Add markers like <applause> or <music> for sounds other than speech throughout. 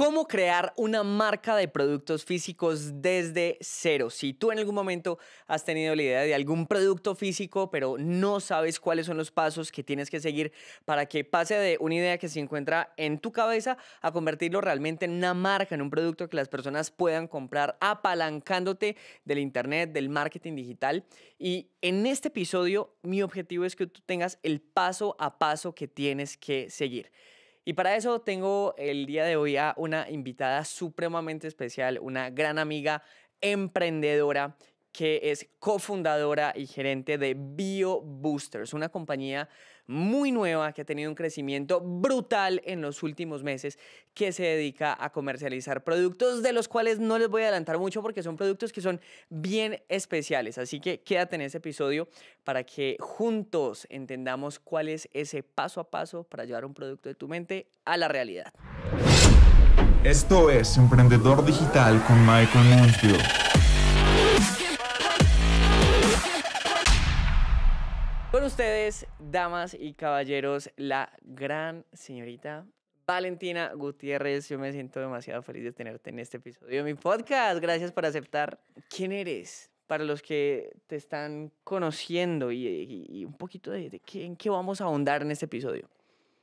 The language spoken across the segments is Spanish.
¿Cómo crear una marca de productos físicos desde cero? Si tú en algún momento has tenido la idea de algún producto físico, pero no sabes cuáles son los pasos que tienes que seguir para que pase de una idea que se encuentra en tu cabeza a convertirlo realmente en una marca, en un producto que las personas puedan comprar apalancándote del Internet, del marketing digital. Y en este episodio mi objetivo es que tú tengas el paso a paso que tienes que seguir. Y para eso tengo el día de hoy a una invitada supremamente especial, una gran amiga emprendedora que es cofundadora y gerente de BioBoosters, una compañía muy nueva que ha tenido un crecimiento brutal en los últimos meses que se dedica a comercializar productos de los cuales no les voy a adelantar mucho porque son productos que son bien especiales. Así que quédate en ese episodio para que juntos entendamos cuál es ese paso a paso para llevar un producto de tu mente a la realidad. Esto es Emprendedor Digital con Michael Muncio. Con ustedes, damas y caballeros, la gran señorita Valentina Gutiérrez. Yo me siento demasiado feliz de tenerte en este episodio de mi podcast. Gracias por aceptar. ¿Quién eres? Para los que te están conociendo y, un poquito de, qué, en qué vamos a ahondar en este episodio.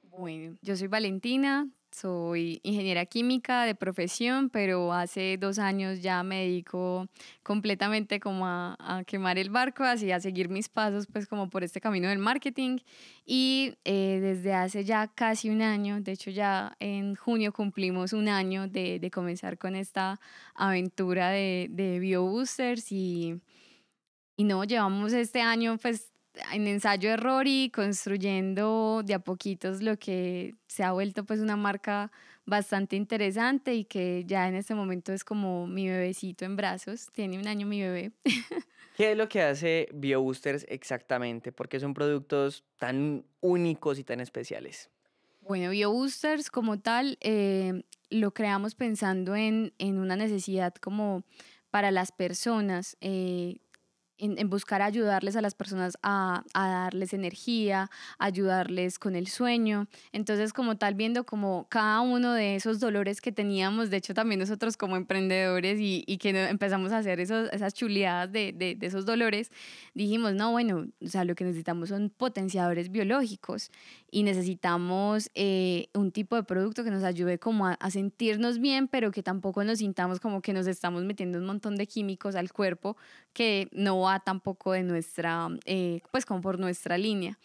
Bueno, yo soy Valentina, soy ingeniera química de profesión, pero hace dos años ya me dedico completamente como a, quemar el barco, así a seguir mis pasos pues como por este camino del marketing. Y eh, desde hace ya casi un año, de hecho ya en junio cumplimos un año de, de comenzar con esta aventura de, de BioBoosters y... Y no, llevamos este año pues en ensayo error y construyendo de a poquitos lo que se ha vuelto pues una marca bastante interesante y que ya en este momento es como mi bebecito en brazos, tiene un año mi bebé. <laughs> ¿Qué es lo que hace BioBoosters exactamente? ¿Por qué son productos tan únicos y tan especiales? Bueno, BioBoosters como tal eh, lo creamos pensando en, una necesidad como para las personas. Eh, en, buscar ayudarles a las personas a, a, darles energía, ayudarles con el sueño. Entonces, como tal, viendo como cada uno de esos dolores que teníamos, de hecho también nosotros como emprendedores y, y que empezamos a hacer esos, esas chuleadas de, de, esos dolores, dijimos, no, bueno, o sea, lo que necesitamos son potenciadores biológicos y necesitamos eh, un tipo de producto que nos ayude como a, a sentirnos bien, pero que tampoco nos sintamos como que nos estamos metiendo un montón de químicos al cuerpo que no tampoco de nuestra, eh, pues como por nuestra línea.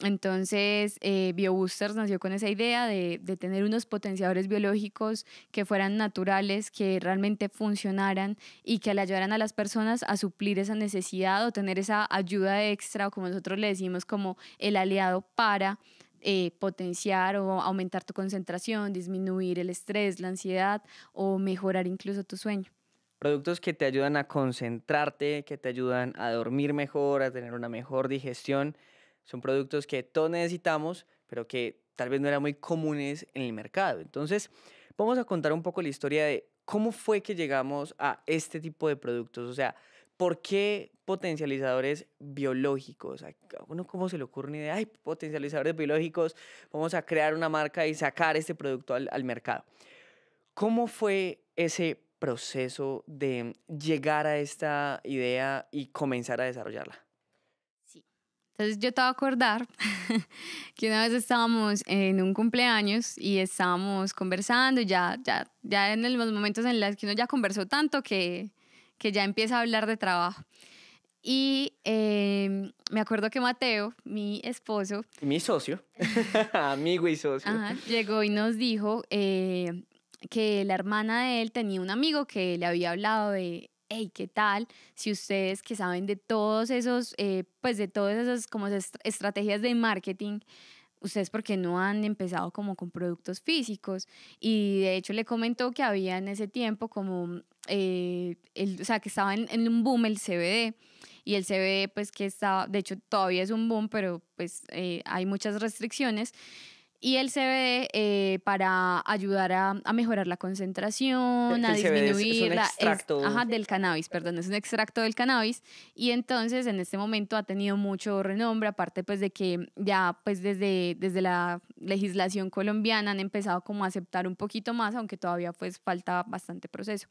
Entonces, eh, BioBoosters nació con esa idea de, tener unos potenciadores biológicos que fueran naturales, que realmente funcionaran y que le ayudaran a las personas a suplir esa necesidad o tener esa ayuda extra, o como nosotros le decimos, como el aliado para eh, potenciar o aumentar tu concentración, disminuir el estrés, la ansiedad o mejorar incluso tu sueño. Productos que te ayudan a concentrarte, que te ayudan a dormir mejor, a tener una mejor digestión. Son productos que todos necesitamos, pero que tal vez no eran muy comunes en el mercado. Entonces, vamos a contar un poco la historia de cómo fue que llegamos a este tipo de productos. O sea, ¿por qué potencializadores biológicos? A uno cómo se le ocurre una idea, ay, potencializadores biológicos, vamos a crear una marca y sacar este producto al, mercado. ¿Cómo fue ese proceso de llegar a esta idea y comenzar a desarrollarla? Sí. Entonces yo te voy a acordar <laughs> que una vez estábamos en un cumpleaños y estábamos conversando, ya, ya, ya en los momentos en los que uno ya conversó tanto que, que ya empieza a hablar de trabajo. Y em, me acuerdo que Mateo, mi esposo. Mi socio, <laughs> <laughs> amigo y socio. Ajá, llegó y nos dijo, eh, que la hermana de él tenía un amigo que le había hablado de, hey, ¿qué tal? Si ustedes que saben de todos esos, eh, pues de todas esas como esas estrategias de marketing, ustedes por qué no han empezado como con productos físicos. Y de hecho le comentó que había en ese tiempo como, eh, el, o sea, que estaba en, un boom el CBD. Y el CBD, pues que estaba, de hecho todavía es un boom, pero pues eh, hay muchas restricciones. Y el CBD eh, para ayudar a, mejorar la concentración, a disminuirla. ajá, del cannabis, perdón, es un extracto del cannabis. Y entonces en este momento ha tenido mucho renombre, aparte pues de que ya pues desde, desde la legislación colombiana han empezado como a aceptar un poquito más, aunque todavía pues falta bastante proceso.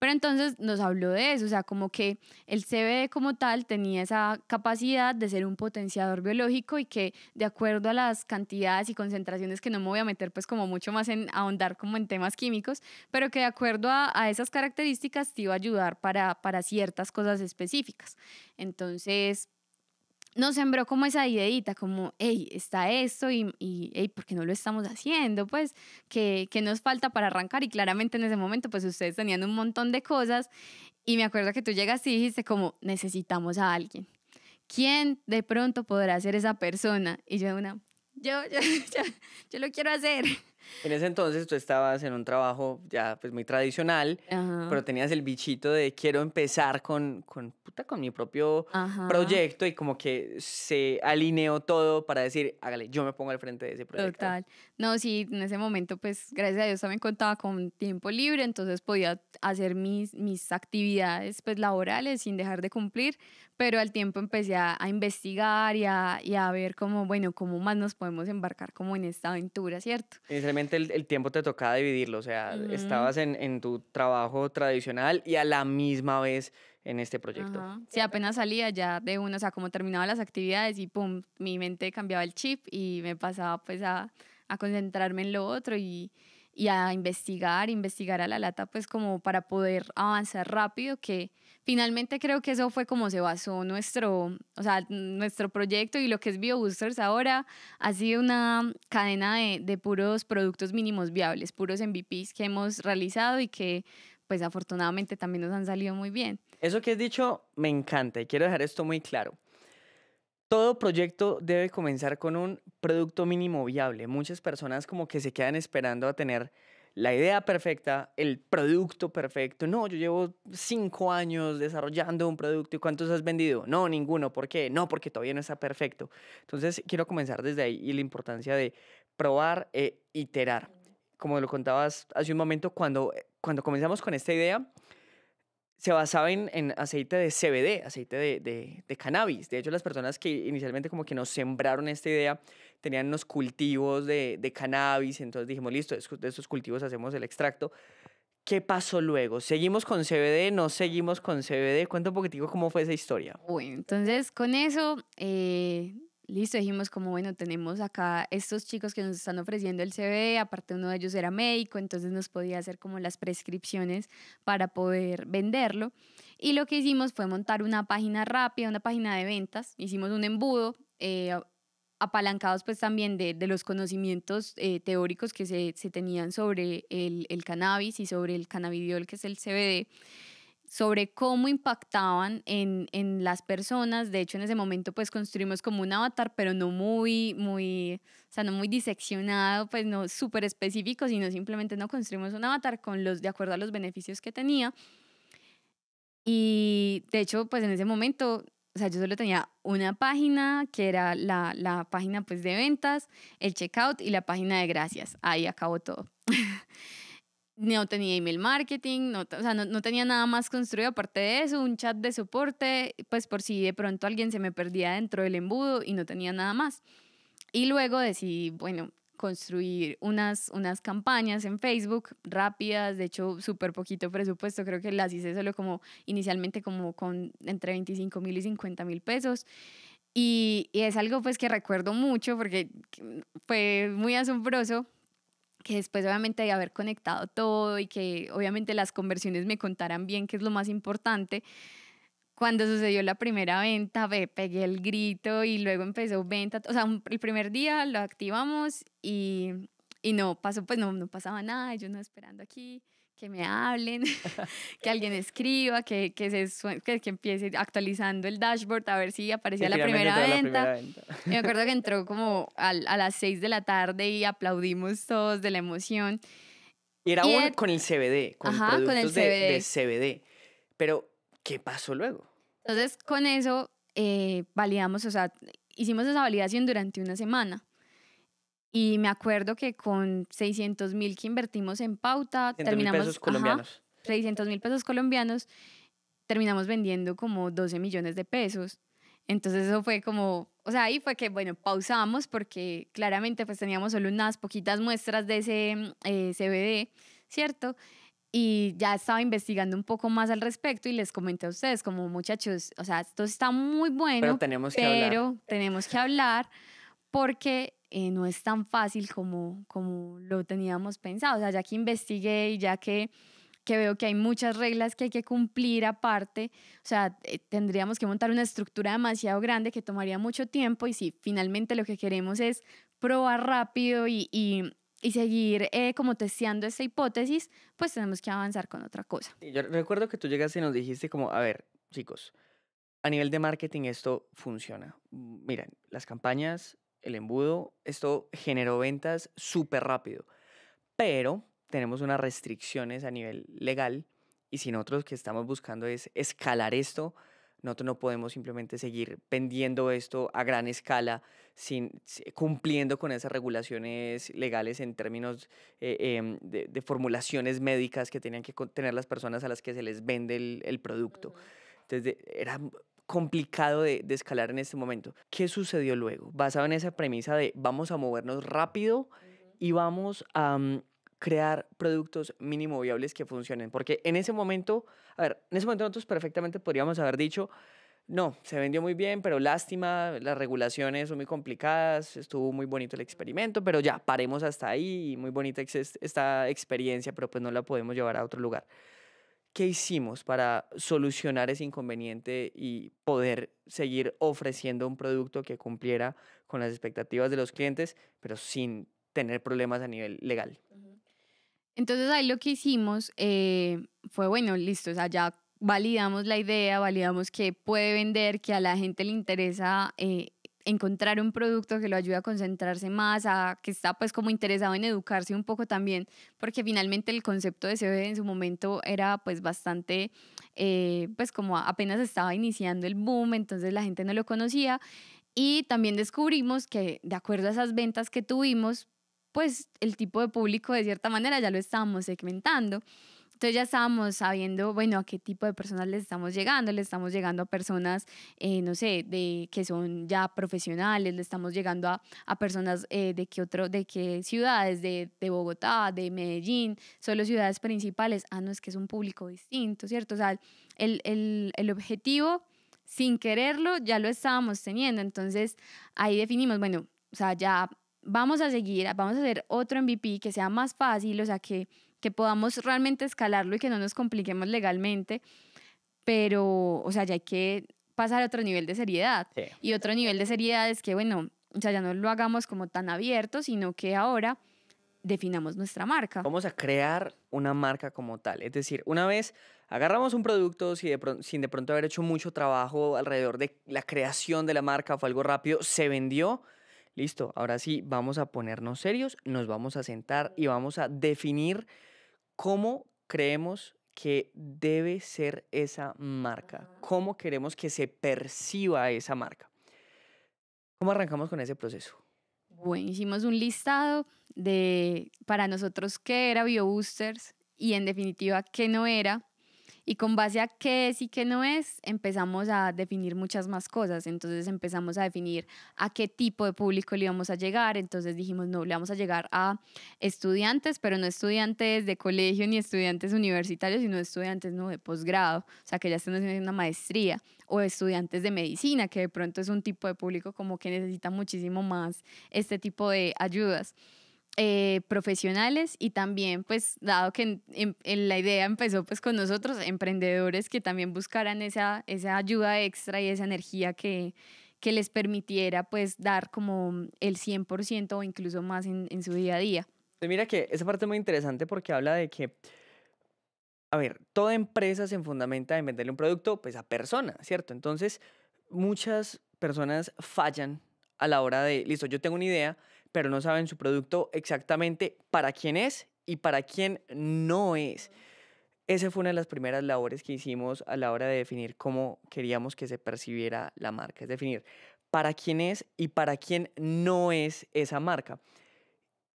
Pero entonces nos habló de eso, o sea, como que el CBD como tal tenía esa capacidad de ser un potenciador biológico y que de acuerdo a las cantidades y concentraciones que no me voy a meter pues como mucho más en ahondar como en temas químicos, pero que de acuerdo a, esas características te iba a ayudar para, para ciertas cosas específicas. Entonces, nos sembró como esa ideita, como, hey, está esto y, y hey, ¿por qué no lo estamos haciendo? Pues, ¿qué, nos falta para arrancar? Y claramente en ese momento, pues ustedes tenían un montón de cosas y me acuerdo que tú llegas y dijiste como, necesitamos a alguien. ¿Quién de pronto podrá ser esa persona? Y yo una, yo, yo, <laughs> yo, yo lo quiero hacer. En ese entonces tú estabas en un trabajo ya pues muy tradicional, pero tenías el bichito de quiero empezar con, con, puta, con mi propio proyecto y como que se alineó todo para decir, hágale, yo me pongo al frente de ese proyecto. Total. No, sí, en ese momento pues gracias a Dios también contaba con tiempo libre, entonces podía hacer mis, mis actividades pues laborales sin dejar de cumplir, pero al tiempo empecé a, investigar y a, y a ver cómo, bueno, cómo más nos podemos embarcar como en esta aventura, ¿cierto? Es el, tiempo te tocaba dividirlo, o sea, estabas en, tu trabajo tradicional y a la misma vez en este proyecto. Sí, apenas salía ya de uno, o sea, como terminaba las actividades y pum, mi mente cambiaba el chip y me pasaba pues a, concentrarme en lo otro y, y a investigar, investigar a la lata, pues como para poder avanzar rápido, que finalmente creo que eso fue como se basó nuestro, o sea, nuestro proyecto y lo que es BioBoosters ahora ha sido una cadena de, de puros productos mínimos viables, puros MVPs que hemos realizado y que pues afortunadamente también nos han salido muy bien. Eso que has dicho me encanta y quiero dejar esto muy claro. Todo proyecto debe comenzar con un producto mínimo viable. Muchas personas como que se quedan esperando a tener la idea perfecta, el producto perfecto. No, yo llevo cinco años desarrollando un producto y ¿cuántos has vendido? No, ninguno. ¿Por qué? No, porque todavía no está perfecto. Entonces, quiero comenzar desde ahí y la importancia de probar e iterar. Como lo contabas hace un momento, cuando, eh, cuando comenzamos con esta idea, se basaba en, aceite de CBD, aceite de, cannabis. De hecho, las personas que inicialmente como que nos sembraron esta idea tenían unos cultivos de, cannabis, entonces dijimos, listo, de esos cultivos hacemos el extracto. ¿Qué pasó luego? ¿Seguimos con CBD? ¿No seguimos con CBD? Cuéntame un poquitico cómo fue esa historia. Bueno, entonces con eso eh, listo, dijimos como, bueno, tenemos acá estos chicos que nos están ofreciendo el CBD, aparte uno de ellos era médico, entonces nos podía hacer como las prescripciones para poder venderlo. Y lo que hicimos fue montar una página rápida, una página de ventas, hicimos un embudo. Eh, apalancados pues también de, de los conocimientos eh, teóricos que se, se, tenían sobre el, el cannabis y sobre el cannabidiol que es el CBD sobre cómo impactaban en, en, las personas. De hecho, en ese momento, pues construimos como un avatar, pero no muy, muy, o sea, no muy diseccionado, pues no súper específico, sino simplemente no construimos un avatar con los, de acuerdo a los beneficios que tenía. Y de hecho, pues en ese momento, o sea, yo solo tenía una página, que era la, la página pues de ventas, el checkout y la página de gracias. Ahí acabó todo. <laughs> no tenía email marketing, no, o sea, no, tenía nada más construido aparte de eso, un chat de soporte, pues por si de pronto alguien se me perdía dentro del embudo y no tenía nada más. Y luego decidí, bueno, construir unas, unas campañas en Facebook rápidas, de hecho, súper poquito presupuesto, creo que las hice solo como inicialmente como con entre 25 mil y 50 mil pesos. Y, y es algo pues que recuerdo mucho porque fue muy asombroso que después obviamente de haber conectado todo y que obviamente las conversiones me contaran bien, que es lo más importante, cuando sucedió la primera venta, ve, pegué el grito y luego empezó venta, o sea, el primer día lo activamos y, y no pasó, pues no, no pasaba nada, yo no esperando aquí que me hablen, <laughs> que alguien escriba, que, se que, empiece actualizando el dashboard a ver si aparecía la, primera venta. <laughs> me acuerdo que entró como a, las 6 de la tarde y aplaudimos todos de la emoción. Y era y con el CBD, con ajá, con el CBD. CBD. Pero, ¿qué pasó luego? Entonces, con eso eh, validamos, o sea, hicimos esa validación durante una semana. Y me acuerdo que con 600 mil que invertimos en pauta, terminamos... Pesos colombianos. mil pesos colombianos, terminamos vendiendo como 12 millones de pesos. Entonces eso fue como, o sea, ahí fue que, bueno, pausamos porque claramente pues teníamos solo unas poquitas muestras de ese mm, eh, CBD, ¿cierto? Y ya estaba investigando un poco más al respecto y les comenté a ustedes como muchachos, o sea, esto está muy bueno, pero tenemos que pero Tenemos que hablar porque eh, no es tan fácil como, como lo teníamos pensado. O sea, ya que investigué y ya que, veo que hay muchas reglas que hay que cumplir aparte, o sea, eh, tendríamos que montar una estructura demasiado grande que tomaría mucho tiempo y si finalmente lo que queremos es probar rápido y, seguir eh, como testeando esta hipótesis, pues tenemos que avanzar con otra cosa. Yo recuerdo que tú llegaste y nos dijiste como, a ver, chicos, a nivel de marketing esto funciona. Miren, las campañas el embudo, esto generó ventas súper rápido. Pero tenemos unas restricciones a nivel legal y si nosotros que estamos buscando es escalar esto, nosotros no podemos simplemente seguir vendiendo esto a gran escala, sin, cumpliendo con esas regulaciones legales en términos eh, em, de, formulaciones médicas que tenían que tener las personas a las que se les vende el, el producto. Entonces, era complicado de, escalar en este momento. ¿Qué sucedió luego? Basado en esa premisa de vamos a movernos rápido y vamos a mm, crear productos mínimo viables que funcionen. Porque en ese momento, a ver, en ese momento nosotros perfectamente podríamos haber dicho, no, se vendió muy bien, pero lástima, las regulaciones son muy complicadas, estuvo muy bonito el experimento, pero ya, paremos hasta ahí, y muy bonita esta experiencia, pero pues no la podemos llevar a otro lugar. ¿Qué hicimos para solucionar ese inconveniente y poder seguir ofreciendo un producto que cumpliera con las expectativas de los clientes, pero sin tener problemas a nivel legal? Entonces ahí lo que hicimos eh, fue, bueno, listo, o ya validamos la idea, validamos que puede vender, que a la gente le interesa eh, encontrar un producto que lo ayude a concentrarse más, a que está pues como interesado en educarse un poco también, porque finalmente el concepto de CBD en su momento era pues bastante, eh, pues como apenas estaba iniciando el boom, entonces la gente no lo conocía y también descubrimos que de acuerdo a esas ventas que tuvimos, pues el tipo de público de cierta manera ya lo estábamos segmentando. Entonces ya estábamos sabiendo, bueno, a qué tipo de personas les estamos llegando, le estamos llegando a personas, eh, no sé, de que son ya profesionales, le estamos llegando a, a personas eh, de qué otro, de qué ciudades, de, de Bogotá, de Medellín, solo ciudades principales. Ah, no, es que es un público distinto, ¿cierto? O sea, el, el, el objetivo sin quererlo ya lo estábamos teniendo. Entonces ahí definimos, bueno, o sea, ya vamos a seguir, vamos a hacer otro MVP que sea más fácil, o sea, que que podamos realmente escalarlo y que no nos compliquemos legalmente, pero, o sea, ya hay que pasar a otro nivel de seriedad. Y otro nivel de seriedad es que, bueno, o sea, ya no lo hagamos como tan abierto, sino que ahora definamos nuestra marca. Vamos a crear una marca como tal. Es decir, una vez agarramos un producto sin de pronto haber hecho mucho trabajo alrededor de la creación de la marca, fue algo rápido, se vendió. Listo, ahora sí, vamos a ponernos serios, nos vamos a sentar y vamos a definir ¿Cómo creemos que debe ser esa marca? Ah. ¿Cómo queremos que se perciba esa marca? ¿Cómo arrancamos con ese proceso? Bueno, hicimos un listado de para nosotros qué era BioBoosters y en definitiva qué no era y con base a qué es y qué no es, empezamos a definir muchas más cosas. Entonces empezamos a definir a qué tipo de público le íbamos a llegar. Entonces dijimos, no, le vamos a llegar a estudiantes, pero no estudiantes de colegio ni estudiantes universitarios, sino estudiantes de posgrado, o sea, que ya estén haciendo una maestría, o estudiantes de medicina, que de pronto es un tipo de público como que necesita muchísimo más este tipo de ayudas. Eh, profesionales y también pues dado que en, la idea empezó pues con nosotros, emprendedores que también buscaran esa, ayuda extra y esa energía que, que les permitiera pues dar como el 100% o incluso más en, su día a día. Mira que esa parte es muy interesante porque habla de que, a ver, toda empresa se fundamenta en venderle un producto pues a persona, ¿cierto? Entonces muchas personas fallan a la hora de, listo, yo tengo una idea, pero no saben su producto exactamente para quién es y para quién no es. Esa fue una de las primeras labores que hicimos a la hora de definir cómo queríamos que se percibiera la marca, es definir para quién es y para quién no es esa marca.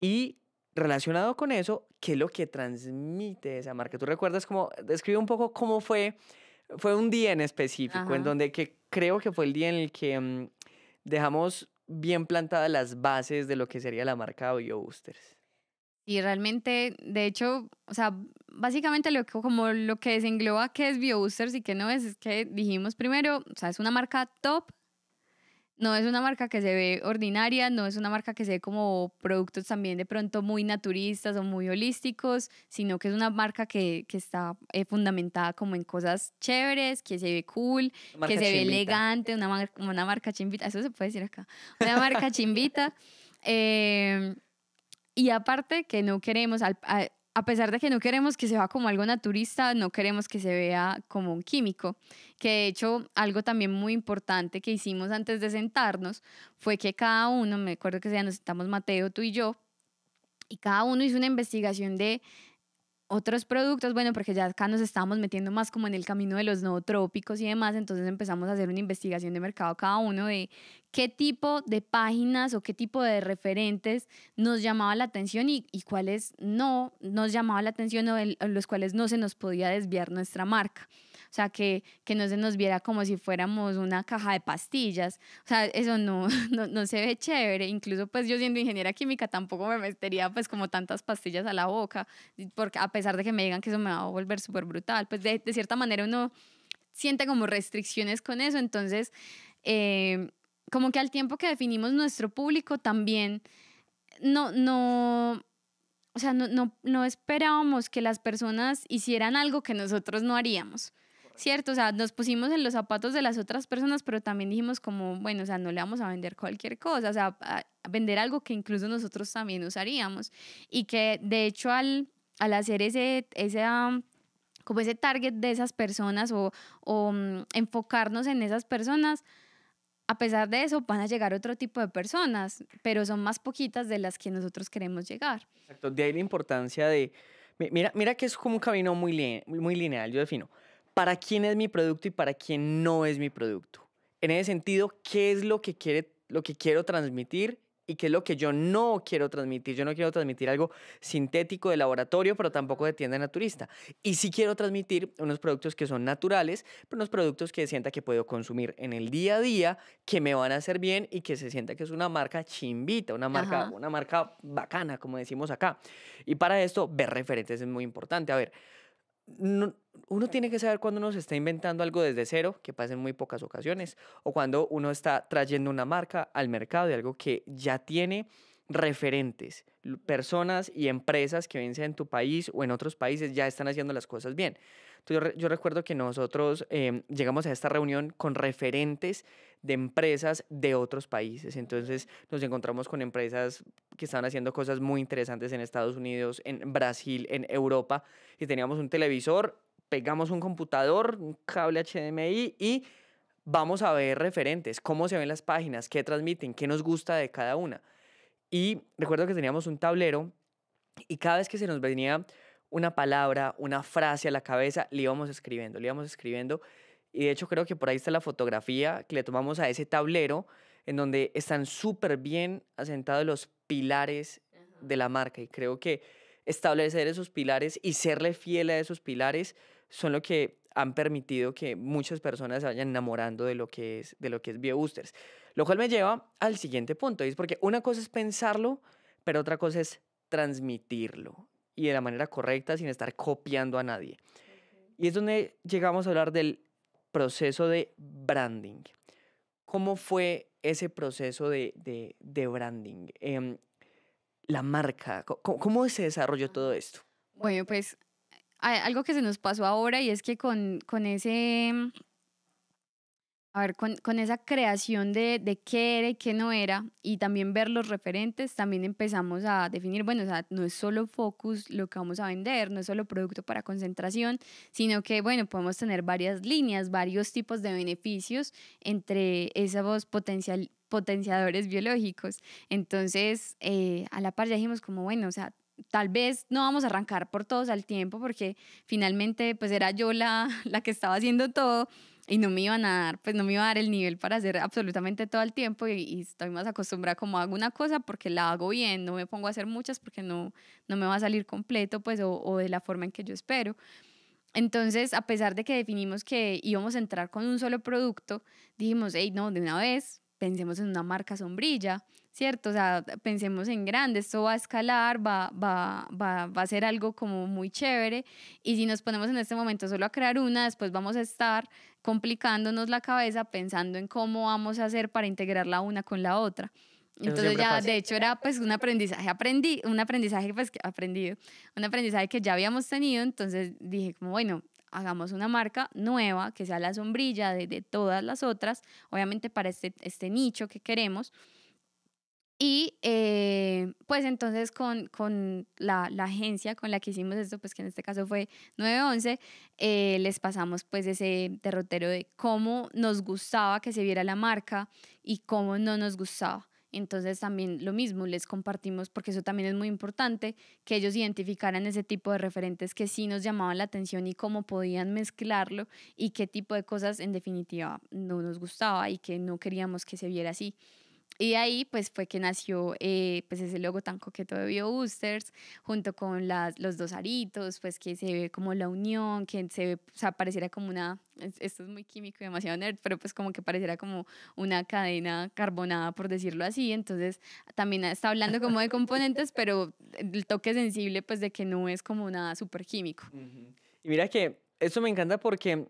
Y relacionado con eso, ¿qué es lo que transmite esa marca? ¿Tú recuerdas cómo, describe un poco cómo fue, fue un día en específico, en donde que creo que fue el día en el que mm, dejamos bien plantadas las bases de lo que sería la marca BioBoosters. Y realmente, de hecho, o sea, básicamente lo que, como lo que desengloba qué es BioBoosters y qué no es, es que dijimos primero, o sea, es una marca top no es una marca que se ve ordinaria, no es una marca que se ve como productos también de pronto muy naturistas o muy holísticos, sino que es una marca que, está eh, fundamentada como en cosas chéveres, que se ve cool, que se ve elegante, una, una marca chimbita, eso se puede decir acá, una marca chimbita. <laughs> Eh, y aparte que no queremos, al, a pesar de que no queremos que se vea como algo naturista, no queremos que se vea como un químico, que de hecho algo también muy importante que hicimos antes de sentarnos fue que cada uno, me acuerdo que ya nos sentamos Mateo, tú y yo, y cada uno hizo una investigación de, otros productos, bueno, porque ya acá nos estábamos metiendo más como en el camino de los trópicos y demás, entonces empezamos a hacer una investigación de mercado cada uno de qué tipo de páginas o qué tipo de referentes nos llamaba la atención y, cuáles no nos llamaba la atención o los cuales no se nos podía desviar nuestra marca o sea, que, que no se nos viera como si fuéramos una caja de pastillas, o sea, eso no, <laughs> no, no se ve chévere, incluso pues yo siendo ingeniera química tampoco me metería pues como tantas pastillas a la boca, porque a pesar de que me digan que eso me va a volver súper brutal, pues de, de, cierta manera uno siente como restricciones con eso, entonces... Eh, como que al tiempo que definimos nuestro público también no, no, o sea, no, no, no esperábamos que las personas hicieran algo que nosotros no haríamos. Cierto, o sea, nos pusimos en los zapatos de las otras personas, pero también dijimos como, bueno, o sea, no le vamos a vender cualquier cosa, o sea, vender algo que incluso nosotros también usaríamos. Y que de hecho al, al hacer ese, ese como ese target de esas personas o, o mm, enfocarnos en esas personas, a pesar de eso, van a llegar otro tipo de personas, pero son más poquitas de las que nosotros queremos llegar. Exacto, de ahí la importancia de... Mira, mira que es como un camino muy, muy lineal, yo defino para quién es mi producto y para quién no es mi producto. En ese sentido, ¿qué es lo que, quiere, lo que quiero transmitir y qué es lo que yo no quiero transmitir? Yo no quiero transmitir algo sintético de laboratorio, pero tampoco de tienda naturista. Y sí quiero transmitir unos productos que son naturales, pero unos productos que sienta que puedo consumir en el día a día, que me van a hacer bien y que se sienta que es una marca chimbita, una marca, una marca bacana, como decimos acá. Y para esto, ver referentes es muy importante. A ver, uno tiene que saber cuando uno se está inventando algo desde cero, que pasa en muy pocas ocasiones, o cuando uno está trayendo una marca al mercado de algo que ya tiene referentes, personas y empresas que vencen en tu país o en otros países ya están haciendo las cosas bien. yo, recuerdo que nosotros em, llegamos a esta reunión con referentes de empresas de otros países. Entonces nos encontramos con empresas que estaban haciendo cosas muy interesantes en Estados Unidos, en Brasil, en Europa, y teníamos un televisor, pegamos un computador, un cable HDMI y vamos a ver referentes, cómo se ven las páginas, qué transmiten, qué nos gusta de cada una. Y recuerdo que teníamos un tablero y cada vez que se nos venía una palabra, una frase a la cabeza, le íbamos escribiendo, le íbamos escribiendo. Y de hecho creo que por ahí está la fotografía que le tomamos a ese tablero en donde están súper bien asentados los pilares de la marca. Y creo que establecer esos pilares y serle fiel a esos pilares son lo que han permitido que muchas personas se vayan enamorando de lo que es, de lo que es BioBoosters. Lo cual me lleva al siguiente punto, es porque una cosa es pensarlo, pero otra cosa es transmitirlo, y de la manera correcta, sin estar copiando a nadie. Y es donde llegamos a hablar del proceso de branding. ¿Cómo fue ese proceso de, de, de branding? Eh, la marca, ¿cómo se desarrolló todo ah. esto? Bueno, pues algo que se nos pasó ahora y es que con, con ese... Mm, a ver, con, con esa creación de, qué era y qué no era, y también ver los referentes, también empezamos a definir, bueno, o sea, no es solo focus lo que vamos a vender, no es solo producto para concentración, sino que, bueno, podemos tener varias líneas, varios tipos de beneficios entre esos potencial, potenciadores biológicos. Entonces, eh, a la par ya dijimos como, bueno, o sea, tal vez no vamos a arrancar por todos al tiempo porque finalmente pues era yo <laughs> la, que estaba haciendo todo y no me iban a dar, pues no me iba a dar el nivel para hacer absolutamente todo al tiempo y, estoy más acostumbrada como hago una cosa porque la hago bien, no me pongo a hacer muchas porque no, me va a salir completo pues o, o de la forma en que yo espero. Entonces, a pesar de que definimos que íbamos a entrar con un solo producto, dijimos, hey, no, de una vez, pensemos en una marca sombrilla, ¿cierto? O sea, pensemos en grande, esto va a escalar, va, va, va, va, a ser algo como muy chévere y si nos ponemos en este momento solo a crear una, después vamos a estar complicándonos la cabeza pensando en cómo vamos a hacer para integrar la una con la otra. Entonces ya, de hecho, era pues un aprendizaje, aprendí, un aprendizaje pues que aprendido, un aprendizaje que ya habíamos tenido, entonces dije como, bueno, hagamos una marca nueva que sea la sombrilla de, de todas las otras, obviamente para este, este nicho que queremos, y eh, pues entonces con, con la, agencia con la que hicimos esto, pues que en este caso fue 911, eh, les pasamos pues ese derrotero de cómo nos gustaba que se viera la marca y cómo no nos gustaba. Entonces también lo mismo, les compartimos, porque eso también es muy importante, que ellos identificaran ese tipo de referentes que sí nos llamaban la atención y cómo podían mezclarlo y qué tipo de cosas en definitiva no nos gustaba y que no queríamos que se viera así. Y ahí pues fue que nació eh, pues ese logo tan coqueto de BioBoosters junto con las, los dos aritos, pues que se ve como la unión, que se ve, o sea, pareciera como una, esto es muy químico y demasiado nerd, pero pues como que pareciera como una cadena carbonada, por decirlo así. Entonces también está hablando como de componentes, pero el toque sensible pues de que no es como nada súper químico. Y mira que eso me encanta porque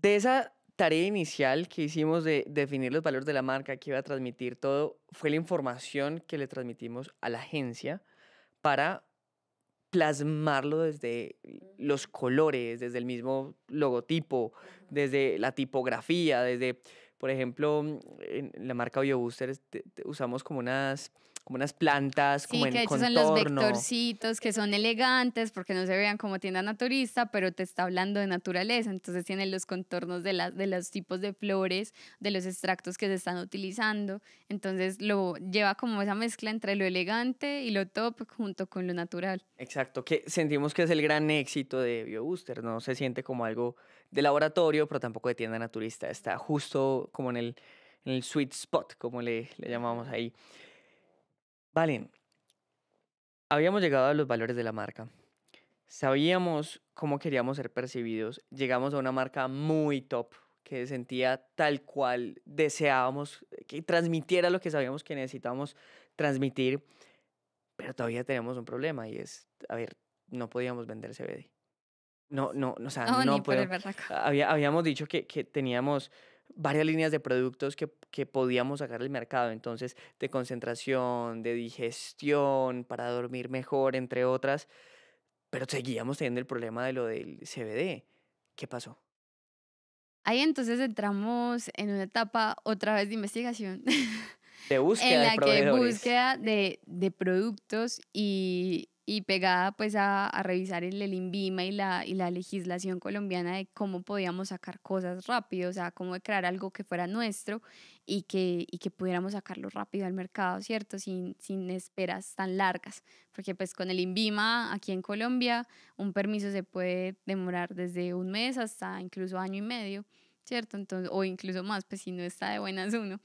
de esa tarea inicial que hicimos de definir los valores de la marca que iba a transmitir todo fue la información que le transmitimos a la agencia para plasmarlo desde los colores, desde el mismo logotipo, desde la tipografía, desde, por ejemplo, en la marca BioBoosters este, usamos como unas como unas plantas, como en que de que esos son los vectorcitos que son elegantes porque no se vean como tienda naturista, pero te está hablando de naturaleza, entonces tienen los contornos de, las de los tipos de flores, de los extractos que se están utilizando, entonces lo lleva como esa mezcla entre lo elegante y lo top junto con lo natural. Exacto, que sentimos que es el gran éxito de BioBooster, no se siente como algo de laboratorio, pero tampoco de tienda naturista, está justo como en el, en el sweet spot, como le, le llamamos ahí. Valen, habíamos llegado a los valores de la marca. Sabíamos cómo queríamos ser percibidos. Llegamos a una marca muy top, que sentía tal cual deseábamos, eh, que transmitiera lo que sabíamos que necesitábamos transmitir, pero todavía tenemos un problema y es, a ver, no podíamos vender CBD. No, no, o sea, no, no había, habíamos dicho que, que teníamos varias líneas de productos que, podíamos sacar al mercado. Entonces, de concentración, de digestión, para dormir mejor, entre otras. Pero seguíamos teniendo el problema de lo del CBD. ¿Qué pasó? Ahí entonces entramos en una etapa otra vez de investigación. De <laughs> búsqueda en la búsqueda de productos y y pegada pues a, revisar el, el INVIMA y la, la legislación colombiana de cómo podíamos sacar cosas rápido, o sea, cómo crear algo que fuera nuestro y que, que pudiéramos sacarlo rápido al mercado, ¿cierto? Sin, sin esperas tan largas, porque pues con el INVIMA aquí en Colombia un permiso se puede demorar desde un mes hasta incluso año y medio, ¿cierto? Entonces, o incluso más, pues si no está de buenas uno.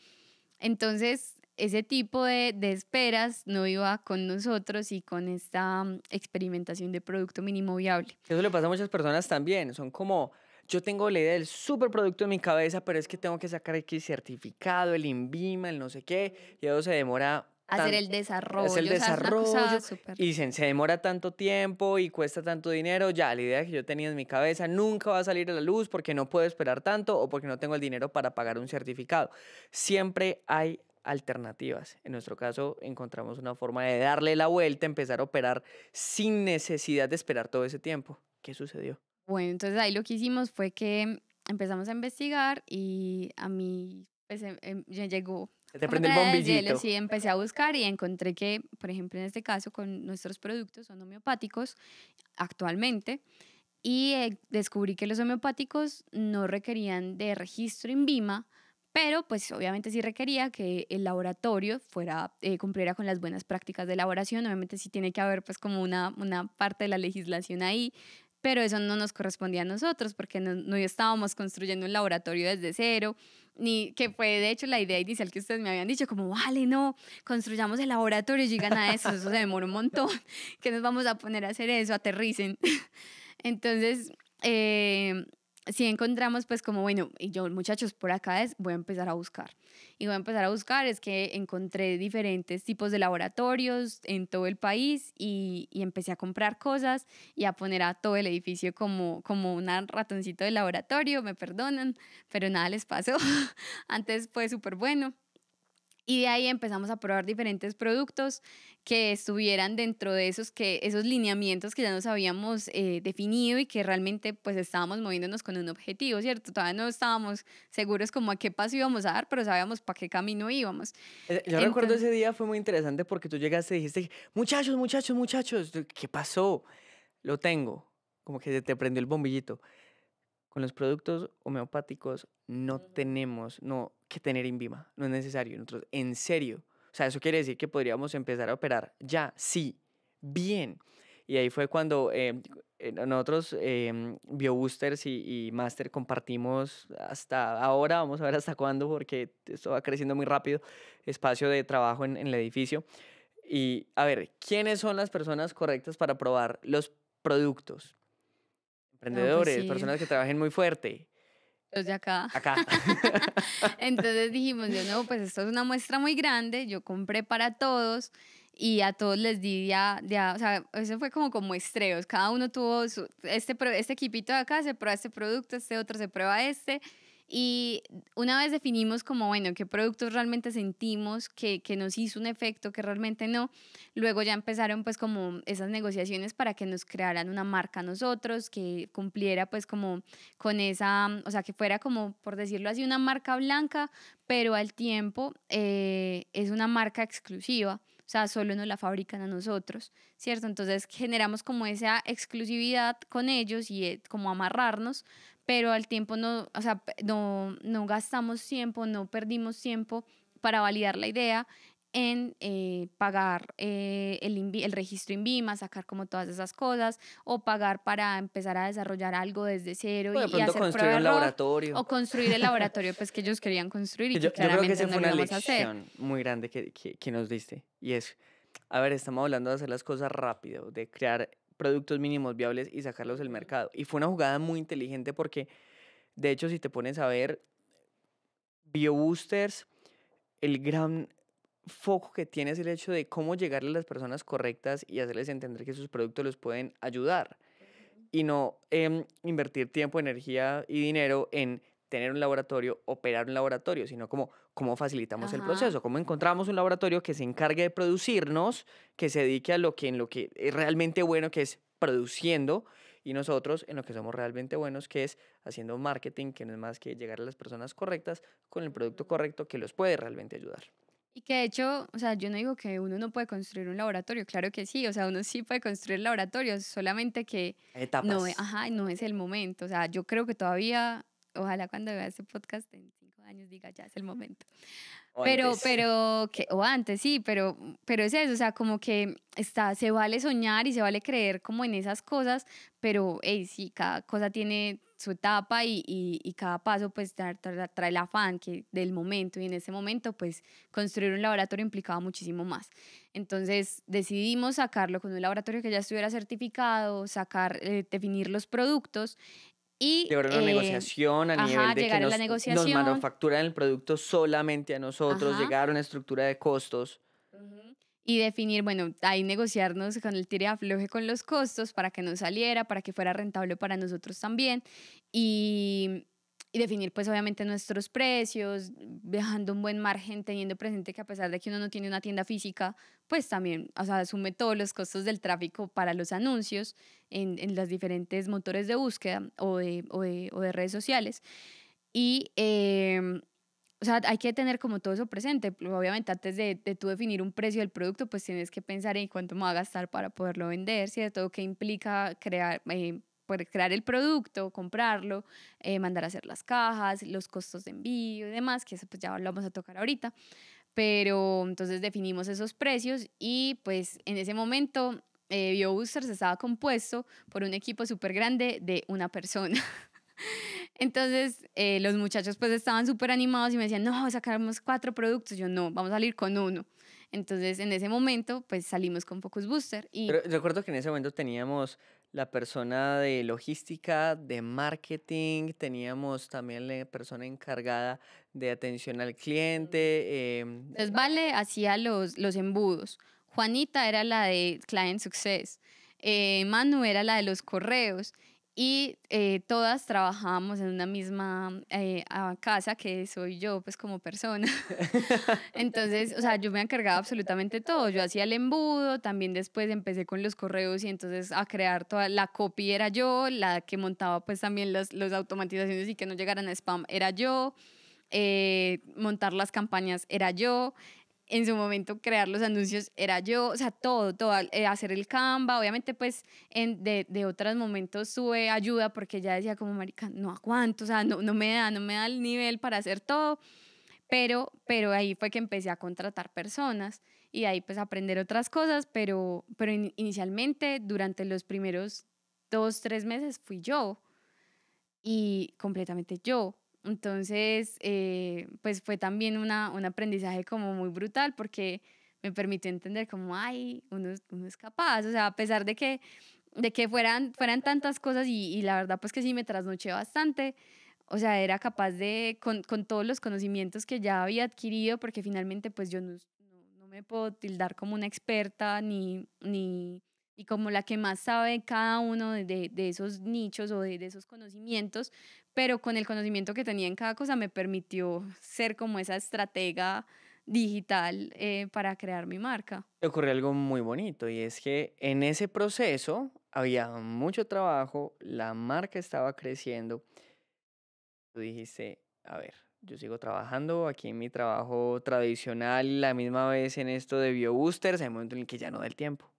Entonces, ese tipo de, de, esperas no iba con nosotros y con esta mm, experimentación de producto mínimo viable. Eso le pasa a muchas personas también, son como... Yo tengo la idea del superproducto en mi cabeza, pero es que tengo que sacar x certificado, el INVIMA, el no sé qué, y eso se demora hacer el desarrollo. Eh, hacer el desarrollo. Y dicen, se, demora tanto tiempo y cuesta tanto dinero. Ya, la idea que yo tenía en mi cabeza nunca va a salir a la luz porque no puedo esperar tanto o porque no tengo el dinero para pagar un certificado. Siempre hay alternativas. En nuestro caso, encontramos una forma de darle la vuelta, empezar a operar sin necesidad de esperar todo ese tiempo. ¿Qué sucedió? Bueno, entonces ahí lo que hicimos fue que empezamos a investigar y a mí pues, em, em, ya llegó. Te prende el bombillito. sí, empecé a buscar y encontré que, por ejemplo, en este caso, con nuestros productos son homeopáticos actualmente. Y eh, descubrí que los homeopáticos no requerían de registro en BIMA, pero pues obviamente sí requería que el laboratorio fuera, eh, cumpliera con las buenas prácticas de elaboración, obviamente sí tiene que haber pues como una, una parte de la legislación ahí, pero eso no nos correspondía a nosotros porque no, estábamos construyendo un laboratorio desde cero, ni que fue de hecho la idea inicial que ustedes me habían dicho, como, vale, no, construyamos el laboratorio, y llegan a eso, eso se demora un montón, <laughs> que nos vamos a poner a hacer eso, aterricen. <laughs> Entonces, eh, si encontramos pues como, bueno, y yo muchachos, por acá es, voy a empezar a buscar. Y voy a empezar a buscar, es que encontré diferentes tipos de laboratorios en todo el país y, empecé a comprar cosas y a poner a todo el edificio como, como un ratoncito de laboratorio, me perdonan, pero nada les pasó. <laughs> Antes fue súper bueno. Y de ahí empezamos a probar diferentes productos que estuvieran dentro de esos, que, esos lineamientos que ya nos habíamos eh, definido y que realmente pues estábamos moviéndonos con un objetivo, ¿cierto? Todavía no estábamos seguros como a qué paso íbamos a dar, pero sabíamos para qué camino íbamos. Eh, yo recuerdo ese día fue muy interesante porque tú llegaste y dijiste, muchachos, muchachos, muchachos, ¿qué pasó? Lo tengo, como que te prendió el bombillito. Con los productos homeopáticos no tenemos que tener INVIMA, no es necesario. Nosotros, en serio. O sea, eso quiere decir que podríamos empezar a operar ya, sí, bien. Y ahí fue cuando em, eh, nosotros, eh, em, BioBoosters y, Master, compartimos hasta ahora, vamos a ver hasta cuándo, porque esto va creciendo muy rápido, espacio de trabajo en el edificio. Y a ver, ¿quiénes son las personas correctas para probar los productos? Pues emprendedores, personas que trabajen muy fuerte. Los de acá. Acá. <laughs> <laughs> Entonces dijimos, yo no, pues esto es una muestra muy grande, yo compré para todos y a todos les di ya, o sea, eso fue como como estreos. cada uno tuvo su, este, este equipito de acá se prueba este producto, este otro se prueba este y una vez definimos como, bueno, qué productos realmente sentimos, que, que nos hizo un efecto, que realmente no, luego ya empezaron pues como esas negociaciones para que nos crearan una marca a nosotros, que cumpliera pues como con esa, o sea, que fuera como, por decirlo así, una marca blanca, pero al tiempo eh, es una marca exclusiva. O sea, solo nos la fabrican a nosotros, ¿cierto? Entonces generamos como esa exclusividad con ellos y eh, como amarrarnos, pero al tiempo no, no, gastamos tiempo, no perdimos tiempo para validar la idea en eh, pagar eh, el, registro el, registro sacar como todas esas cosas, o pagar para empezar a desarrollar algo desde cero y, de y, hacer construir un laboratorio. O construir el laboratorio pues, que ellos querían construir y yo, creo que esa una lección muy grande que, que, que nos diste. Y es, a ver, estamos hablando de hacer las cosas rápido, de crear productos mínimos viables y sacarlos del mercado. Y fue una jugada muy inteligente porque, de hecho, si te pones a ver, BioBoosters, el gran foco que tiene es el hecho de cómo llegarle a las personas correctas y hacerles entender que sus productos los pueden ayudar y no em, invertir tiempo, energía y dinero en tener un laboratorio, operar un laboratorio, sino como cómo facilitamos el proceso, cómo encontramos un laboratorio que se encargue de producirnos, que se dedique a lo que en lo que es realmente bueno que es produciendo y nosotros en lo que somos realmente buenos que es haciendo marketing, que no es más que llegar a las personas correctas con el producto correcto que los puede realmente ayudar. Y que de hecho, o sea, yo no digo que uno no puede construir un laboratorio, claro que sí, o sea, uno sí puede construir laboratorios, solamente que no, e, ajá, no es el momento, o sea, yo creo que todavía Ojalá cuando vea ese podcast en cinco años diga, ya es el momento. pero, pero, que, o antes, sí, pero, pero es eso, o sea, como que está, se vale soñar y se vale creer como en esas cosas, pero, hey, sí, cada cosa tiene su etapa y, y, y cada paso pues trae el afán que, del momento y en ese momento pues construir un laboratorio implicaba muchísimo más. Entonces decidimos sacarlo con un laboratorio que ya estuviera certificado, sacar, eh, definir los productos y, llegar a la eh, negociación a nivel de que nos, manufacturan el producto solamente a nosotros, llegar a una estructura de costos. Y definir, bueno, ahí negociarnos con el tire afloje con los costos para que nos saliera, para que fuera rentable para nosotros también. Y, y definir pues obviamente nuestros precios, dejando un buen margen, teniendo presente que a pesar de que uno no tiene una tienda física, pues también o sea, asume todos los costos del tráfico para los anuncios en, en los diferentes motores de búsqueda o de, o de, redes sociales. Y em, o sea, hay que tener como todo eso presente. Obviamente, antes de, de, tú definir un precio del producto, pues tienes que pensar en cuánto me va a gastar para poderlo vender, ¿cierto? ¿Qué implica crear, eh, poder crear el producto, comprarlo, eh, mandar a hacer las cajas, los costos de envío y demás, que eso pues ya lo vamos a tocar ahorita. Pero entonces definimos esos precios y pues en ese momento eh, se estaba compuesto por un equipo súper grande de una persona. <laughs> Entonces eh, los muchachos pues estaban súper animados y me decían, no, sacaremos cuatro productos. Yo no, vamos a salir con uno. Entonces en ese momento pues salimos con Focus Booster. Y... recuerdo que en ese momento teníamos la persona de logística, de marketing, teníamos también la persona encargada de atención al mm. cliente. Em, Entonces Vale hacía los, los embudos, Juanita era la de Client Success, eh, Manu era la de los correos y eh, todas trabajábamos en una misma eh, casa que soy yo, pues como persona. <laughs> entonces, o sea, yo me encargaba absolutamente todo. Yo hacía el embudo, también después empecé con los correos y entonces a crear toda la copy era yo, la que montaba pues también las los automatizaciones y que no llegaran a spam era yo. Eh, montar las campañas era yo, en su momento crear los anuncios era yo, o sea, todo, todo, eh, hacer el Canva, obviamente pues en, de, de otros momentos sube ayuda porque ya decía como, marica, no aguanto, o sea, no, no me da, no me da el nivel para hacer todo, pero, pero ahí fue que empecé a contratar personas y ahí pues aprender otras cosas, pero, pero inicialmente durante los primeros dos, tres meses fui yo y completamente yo, entonces, eh, pues fue también un aprendizaje como muy brutal porque me permitió entender como, ay, uno, uno es capaz, o sea, a pesar de que, de que fueran, fueran tantas cosas y, la verdad pues que sí me trasnoché bastante, o sea, era capaz de, con, todos los conocimientos que ya había adquirido, porque finalmente pues yo no, no me puedo tildar como una experta ni, ni y como la que más sabe cada uno de, de esos nichos o de, esos conocimientos, pero con el conocimiento que tenía en cada cosa me permitió ser como esa estratega digital eh, para crear mi marca. Ocurrió algo muy bonito y es que en ese proceso había mucho trabajo, la marca estaba creciendo. Tú dijiste, a ver, yo sigo trabajando aquí en mi trabajo tradicional, la misma vez en esto de BioBoosters, hay el momento en el que ya no da el tiempo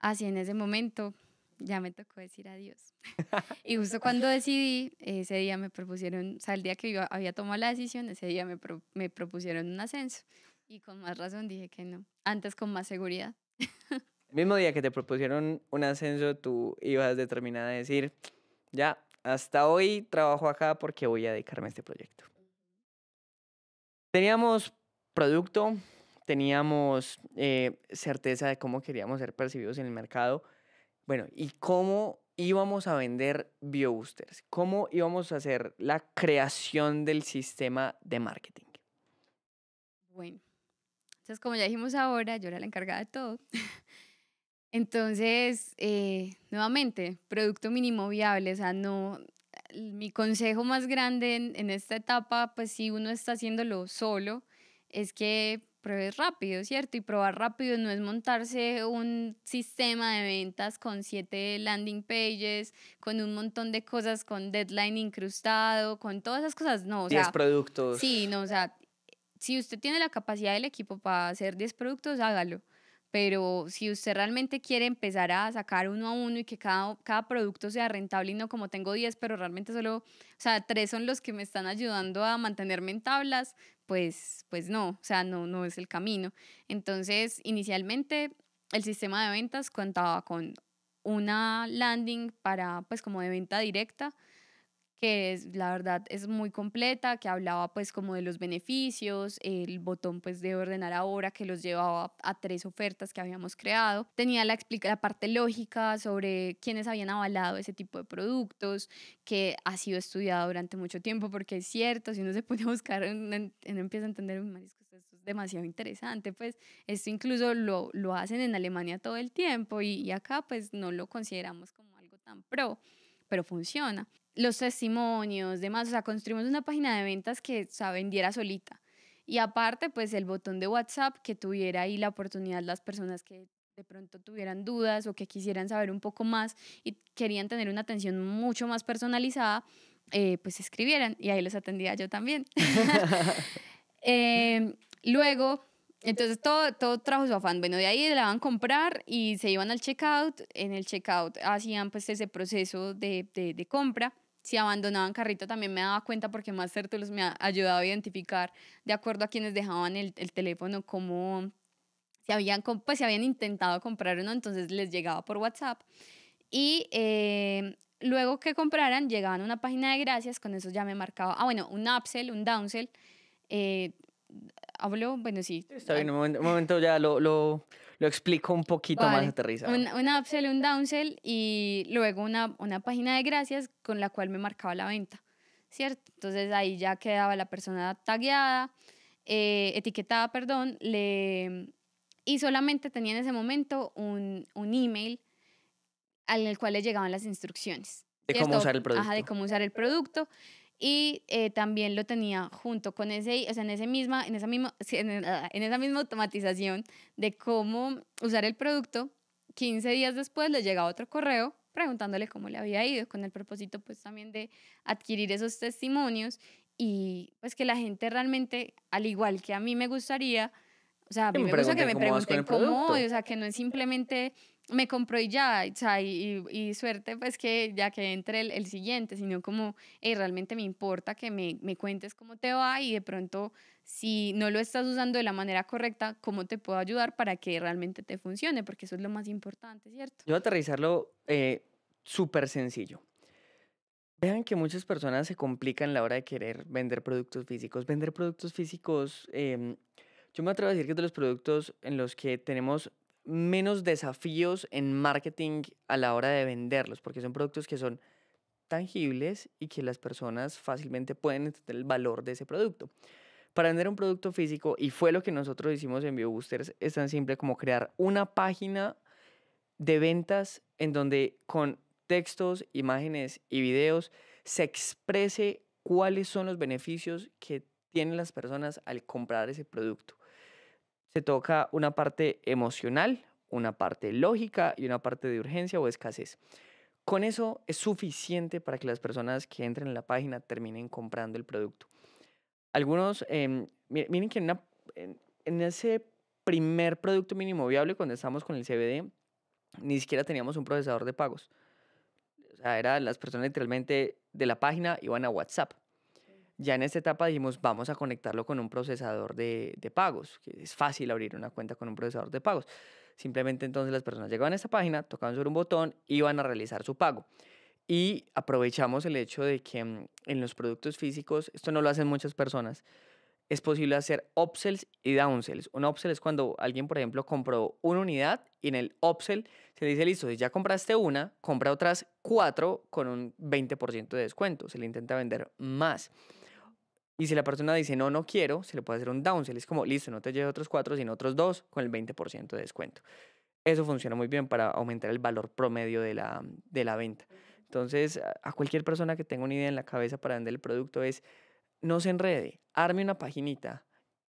así en ese momento ya me tocó decir adiós. <laughs> y justo cuando decidí, ese día me propusieron, o sea, el día que yo había tomado la decisión, ese día me, me propusieron un ascenso. Y con más razón dije que no, antes con más seguridad. el mismo día que te propusieron un ascenso, tú ibas determinada a decir, ya, hasta hoy trabajo acá porque voy a dedicarme a este proyecto. Teníamos producto, teníamos eh, certeza de cómo queríamos ser percibidos en el mercado. Bueno, y cómo íbamos a vender BioBoosters, cómo íbamos a hacer la creación del sistema de marketing. Bueno, entonces como ya dijimos ahora, yo era la encargada de todo. <laughs> Entonces, eh, nuevamente, producto mínimo viable, o sea, no, mi consejo más grande en esta etapa, pues si uno está haciéndolo solo, es que pruebes rápido, ¿cierto? Y probar rápido no es montarse un sistema de ventas con siete landing pages, con un montón de cosas, con deadline incrustado, con todas esas cosas, no. O 10 productos. Sí, no, o sea, si usted tiene la capacidad del equipo para hacer 10 productos, hágalo pero si usted realmente quiere empezar a sacar uno a uno y que cada, producto sea rentable y no como tengo 10, pero realmente solo, o sea, tres son los que me están ayudando a mantenerme en tablas, pues, pues no, o sea, no, no es el camino. Entonces, inicialmente el sistema de ventas contaba con una landing para, pues como de venta directa, que es, la verdad es muy completa, que hablaba pues como de los beneficios, el botón pues de ordenar ahora que los llevaba a tres ofertas que habíamos creado, tenía la, la parte lógica sobre quiénes habían avalado ese tipo de productos, que ha sido estudiado durante mucho tiempo porque es cierto, si uno se pone a buscar, uno, empieza a entender, es demasiado interesante, pues esto incluso lo, lo hacen en Alemania todo el tiempo y, y acá pues no lo consideramos como algo tan pro, pero funciona los testimonios, demás, o sea, construimos una página de ventas que se vendiera solita. Y aparte, pues el botón de WhatsApp que tuviera ahí la oportunidad las personas que de pronto tuvieran dudas o que quisieran saber un poco más y querían tener una atención mucho más personalizada, eh, pues escribieran y ahí los atendía yo también. <laughs> Em, luego, entonces todo, todo trajo su afán. Bueno, de ahí la van a comprar y se iban al checkout. En el checkout hacían pues ese proceso de, de, de compra. Si abandonaban carrito también me daba cuenta porque más los me ha ayudado a identificar de acuerdo a quienes dejaban el, teléfono cómo se habían, se pues, habían intentado comprar uno, entonces les llegaba por WhatsApp. Y eh, luego que compraran, llegaban a una página de gracias, con eso ya me marcaba, ah, bueno, un upsell, un downsell. Eh, hablo, bueno, sí. Está eh, bien, un momento, ya lo, lo explico un poquito más aterrizado. Un, un, upsell, un downsell y luego una, una página de gracias con la cual me marcaba la venta, ¿cierto? Entonces ahí ya quedaba la persona tagueada, eh, etiquetada, perdón, le, y solamente tenía en ese momento un, un email al cual le llegaban las instrucciones. De cómo usar el producto. Ajá, de cómo usar el producto y eh, también lo tenía junto con ese, o sea, en, ese misma, en, esa misma, ah, en esa misma automatización de cómo usar el producto, 15 días después le llega otro correo preguntándole cómo le había ido, con el propósito pues también de adquirir esos testimonios y pues que la gente realmente, al igual que a mí me gustaría, o sea, a mí que me pregunten cómo, cómo o sea, que no es simplemente me compró y ya, y, suerte pues que ya que entre el, siguiente, sino como, realmente me importa que me, cuentes cómo te va y de pronto si no lo estás usando de la manera correcta, cómo te puedo ayudar para que realmente te funcione, porque eso es lo más importante, ¿cierto? Yo voy a aterrizarlo eh, súper sencillo. Vean que muchas personas se complican la hora de querer vender productos físicos. Vender productos físicos, em, yo me atrevo a decir que de los productos en los que tenemos menos desafíos en marketing a la hora de venderlos, porque son productos que son tangibles y que las personas fácilmente pueden entender el valor de ese producto. Para vender un producto físico, y fue lo que nosotros hicimos en BioBoosters, es tan simple como crear una página de ventas en donde con textos, imágenes y videos se exprese cuáles son los beneficios que tienen las personas al comprar ese producto toca una parte emocional, una parte lógica y una parte de urgencia o escasez. Con eso es suficiente para que las personas que entren en la página terminen comprando el producto. Algunos, em, miren que en, ese primer producto mínimo viable, cuando estábamos con el CBD, ni siquiera teníamos un procesador de pagos. O sea, las personas literalmente de la página iban a WhatsApp ya en esta etapa dijimos, vamos a conectarlo con un procesador de, de pagos, que es fácil abrir una cuenta con un procesador de pagos. Simplemente entonces las personas llegaban a esta página, tocaban sobre un botón, y iban a realizar su pago. Y aprovechamos el hecho de que mm, en los productos físicos, esto no lo hacen muchas personas, es posible hacer upsells y downsells. Un upsell es cuando alguien, por ejemplo, compró una unidad y en el upsell se dice, listo, si ya compraste una, compra otras cuatro con un 20% de descuento. Se le intenta vender más. Y si la persona dice, no, no quiero, se le puede hacer un downsell. Es como, listo, no te lleves otros cuatro, sino otros dos con el 20% de descuento. Eso funciona muy bien para aumentar el valor promedio de la, venta. Entonces, a cualquier persona que tenga una idea en la cabeza para vender el producto es, no se enrede, arme una paginita,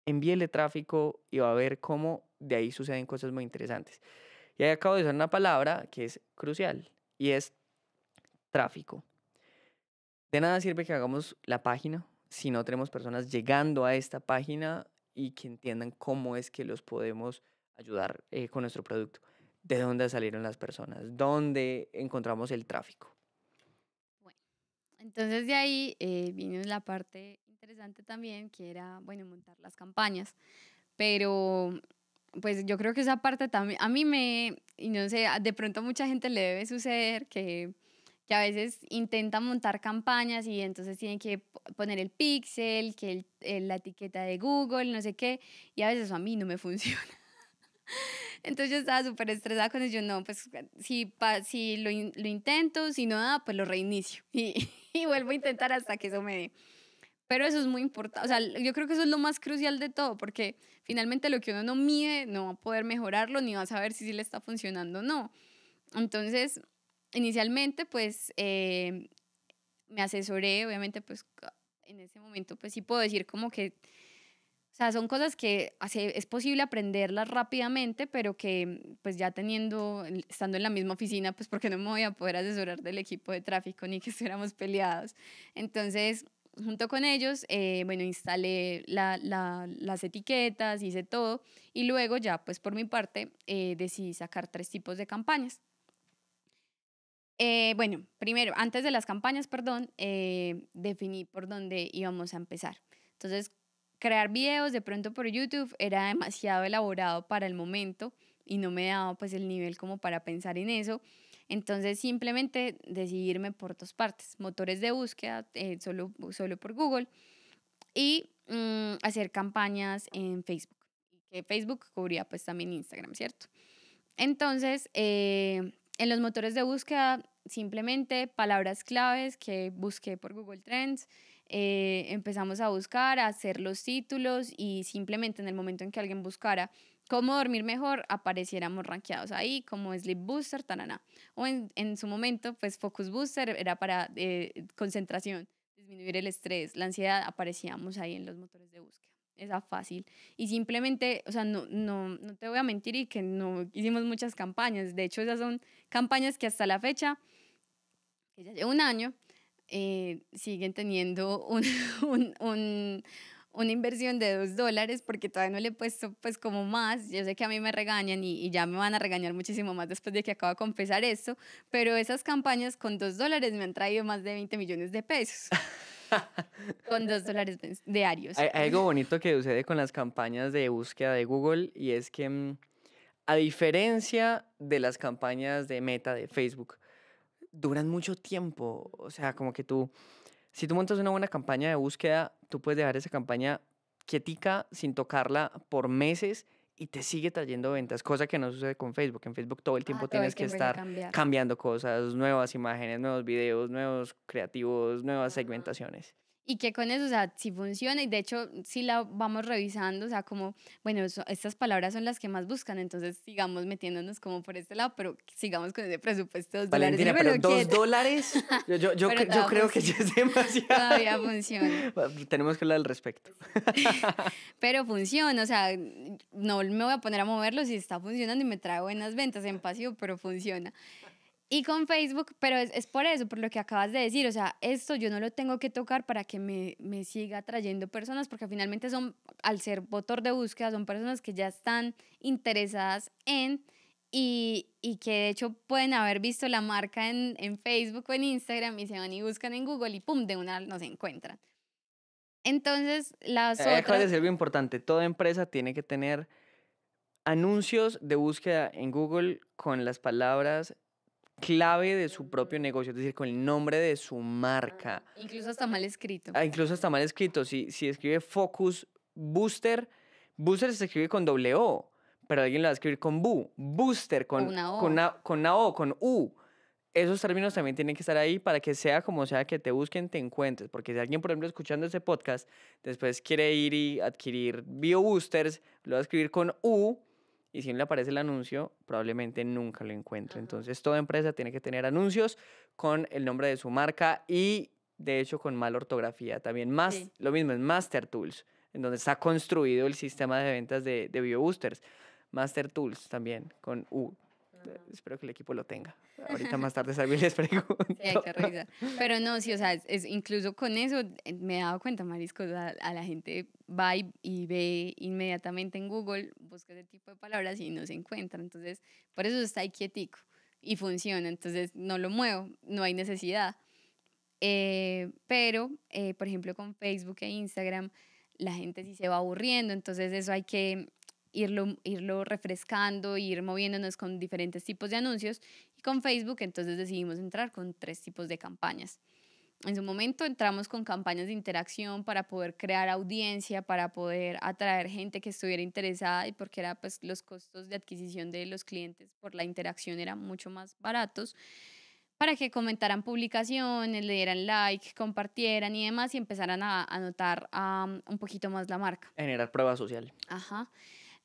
envíele tráfico y va a ver cómo de ahí suceden cosas muy interesantes. Y ahí acabo de usar una palabra que es crucial y es tráfico. De nada sirve que hagamos la página, si no tenemos personas llegando a esta página y que entiendan cómo es que los podemos ayudar eh, con nuestro producto. ¿De dónde salieron las personas? ¿Dónde encontramos el tráfico? entonces de ahí eh, vino la parte interesante también, que era, bueno, montar las campañas. Pero, pues yo creo que esa parte también, a mí me, y no sé, de pronto a mucha gente le debe suceder que que a veces intenta montar campañas y entonces tienen que poner el pixel, que la etiqueta de Google, no sé qué, y a veces eso a mí no me <laughs> funciona. Entonces yo estaba súper estresada con eso. Yo, no, pues si, si lo, lo, intento, si no da, pues lo reinicio <laughs> y, y, vuelvo a intentar hasta que eso me dé. Pero eso es muy importante. O sea, yo creo que eso es lo más crucial de todo, porque finalmente lo que uno no mide no va a poder mejorarlo ni va a saber si sí le está funcionando o no. Entonces, inicialmente, pues, eh, me asesoré, obviamente, pues, en ese momento, pues, sí puedo decir como que, o sea, son cosas que hace, es posible aprenderlas rápidamente, pero que, pues, ya teniendo, estando en la misma oficina, pues, porque no me voy a poder asesorar del equipo de tráfico ni que <laughs> estuviéramos peleados. Entonces, junto con ellos, eh, bueno, instalé las etiquetas, hice todo y luego ya, pues por mi parte, eh, decidí sacar tres tipos de campañas. Eh, bueno, primero, antes de las campañas, perdón, eh, definí por dónde íbamos a empezar. Entonces, crear videos de pronto por YouTube era <laughs> demasiado elaborado para el momento y no me daba pues el nivel como para pensar en eso. Entonces simplemente decidirme por dos partes, motores de búsqueda eh, solo, solo por Google y mm, hacer campañas en Facebook, que Facebook cubría pues también Instagram, ¿cierto? Entonces en los motores de búsqueda, simplemente palabras claves que busqué por Google Trends. Eh, empezamos a buscar, a hacer los títulos y simplemente en el momento en que alguien buscara cómo dormir mejor, apareciéramos rankeados ahí, como Sleep Booster, tanana O en, su momento, pues Focus Booster era para eh, concentración, disminuir el estrés, la ansiedad, aparecíamos ahí en los motores de búsqueda esa fácil. Y simplemente, o sea, no, no, no te voy a mentir y que no hicimos muchas campañas. De hecho, esas son campañas que hasta la fecha, que ya lleva un año, eh, siguen teniendo un, <laughs> un, un, una inversión de dos dólares porque todavía no le he puesto pues como más. Yo sé que a mí me regañan y, y ya me van a regañar muchísimo más después de que acabo de confesar esto, pero esas campañas con dos dólares me han traído más de 20 millones de pesos. <laughs> <laughs> con dos dólares diarios. algo bonito que sucede con las campañas de búsqueda de Google y es que, mm, a diferencia de las campañas de Meta, de Facebook, duran mucho tiempo. O sea, como que tú, si tú montas una buena campaña de búsqueda, tú puedes dejar esa campaña quietica, sin tocarla por meses y te sigue trayendo ventas, cosa que no sucede con Facebook. En Facebook todo el tiempo tienes que estar cambiando cosas, nuevas imágenes, nuevos videos, nuevos creativos, nuevas segmentaciones y que con eso, o sea, si funciona y de hecho si la vamos revisando, o sea, como, bueno, estas palabras son las que más buscan, entonces sigamos metiéndonos como por este lado, pero sigamos con ese presupuesto de dos dólares. yo, creo que ya es demasiado. Todavía funciona. <laughs> Tenemos que hablar al respecto. <laughs> pero funciona, o sea, no me voy a poner a moverlo si está funcionando y me trae buenas ventas en pasivo, pero funciona. Y con Facebook, pero es, es, por eso, por lo que acabas de decir, o sea, esto yo no lo tengo que tocar para que me, siga atrayendo personas, porque finalmente son, al ser motor de búsqueda, son personas que ya están interesadas en y, que de hecho pueden haber visto la marca en, Facebook o en Instagram y se van y buscan en Google y pum, de una no se encuentran. Entonces, la eh, otras... de ser algo importante. Toda empresa tiene que tener anuncios de búsqueda en Google con las palabras clave de su propio negocio, es decir, con el nombre de su marca. Ah, incluso está mal escrito. Ah, incluso está mal escrito. Si, si escribe Focus Booster, Booster se escribe con doble O, pero alguien lo va a escribir con Bu. Booster con una O, con, con, o, con U. Esos términos también tienen que estar ahí para que sea como sea que te busquen, te encuentres. Porque si alguien, por ejemplo, escuchando este podcast, después quiere ir y adquirir BioBoosters, lo va a escribir con U y si no le aparece el anuncio, probablemente nunca lo encuentre. Entonces, toda empresa tiene que tener anuncios con el nombre de su marca y, de hecho, con mala ortografía. También más, lo mismo es Master Tools, en donde está construido el sistema de ventas de, de BioBoosters. Master Tools también, con U. Eh, espero que el equipo lo tenga. Ahorita <laughs> más tarde salgo les pregunto. <laughs> Sí, Pero no, sí, o sea, es, incluso con eso eh, me he dado cuenta, Marisco, a la gente va y, ve inmediatamente en Google, busca ese tipo de palabras y no se encuentra. Entonces, por eso está ahí quietico y funciona. Entonces, no lo muevo, no hay necesidad. Eh, pero, por ejemplo, con Facebook e Instagram, la gente sí se va aburriendo, entonces eso hay que irlo, refrescando, ir moviéndonos con diferentes tipos de anuncios. Y con Facebook entonces decidimos entrar con tres tipos de campañas. En su momento entramos con campañas de interacción para poder crear audiencia, para poder atraer gente que estuviera interesada y porque era pues los costos de adquisición de los clientes por la interacción eran mucho más baratos para que comentaran publicaciones, le dieran like, compartieran y demás y empezaran a, anotar un poquito más la marca. Generar prueba social. Ajá.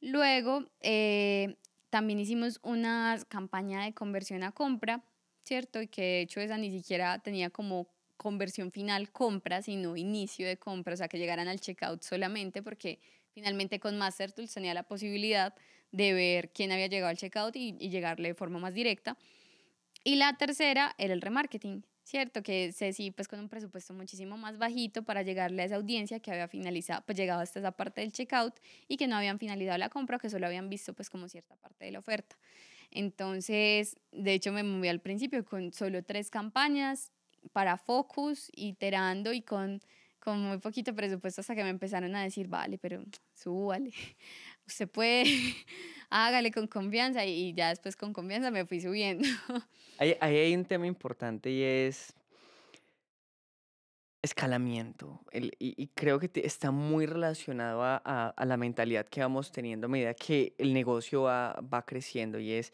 Luego, eh, también hicimos una campaña de conversión a compra, ¿cierto? Y que de hecho esa ni siquiera tenía como conversión final compra, sino inicio de compra, o sea, que llegaran al checkout solamente porque finalmente con Master Tools tenía la posibilidad de ver quién había llegado al checkout y llegarle de forma más directa. Y la tercera era el remarketing. Cierto, que sí pues con un presupuesto muchísimo más bajito para llegarle a esa audiencia que había finalizado, pues llegado hasta esa parte del checkout y que no habían finalizado la compra, que solo habían visto pues como cierta parte de la oferta. Entonces, de hecho me moví al principio con solo tres campañas para Focus, iterando y con, con muy poquito presupuesto hasta que me empezaron a decir, vale, pero súbale, se puede, <laughs> hágale con confianza y ya después con confianza me fui subiendo. <laughs> Ahí, hay un tema importante y es escalamiento. El, y, creo que está muy relacionado a, la mentalidad que vamos teniendo a medida que el negocio va, va creciendo y es,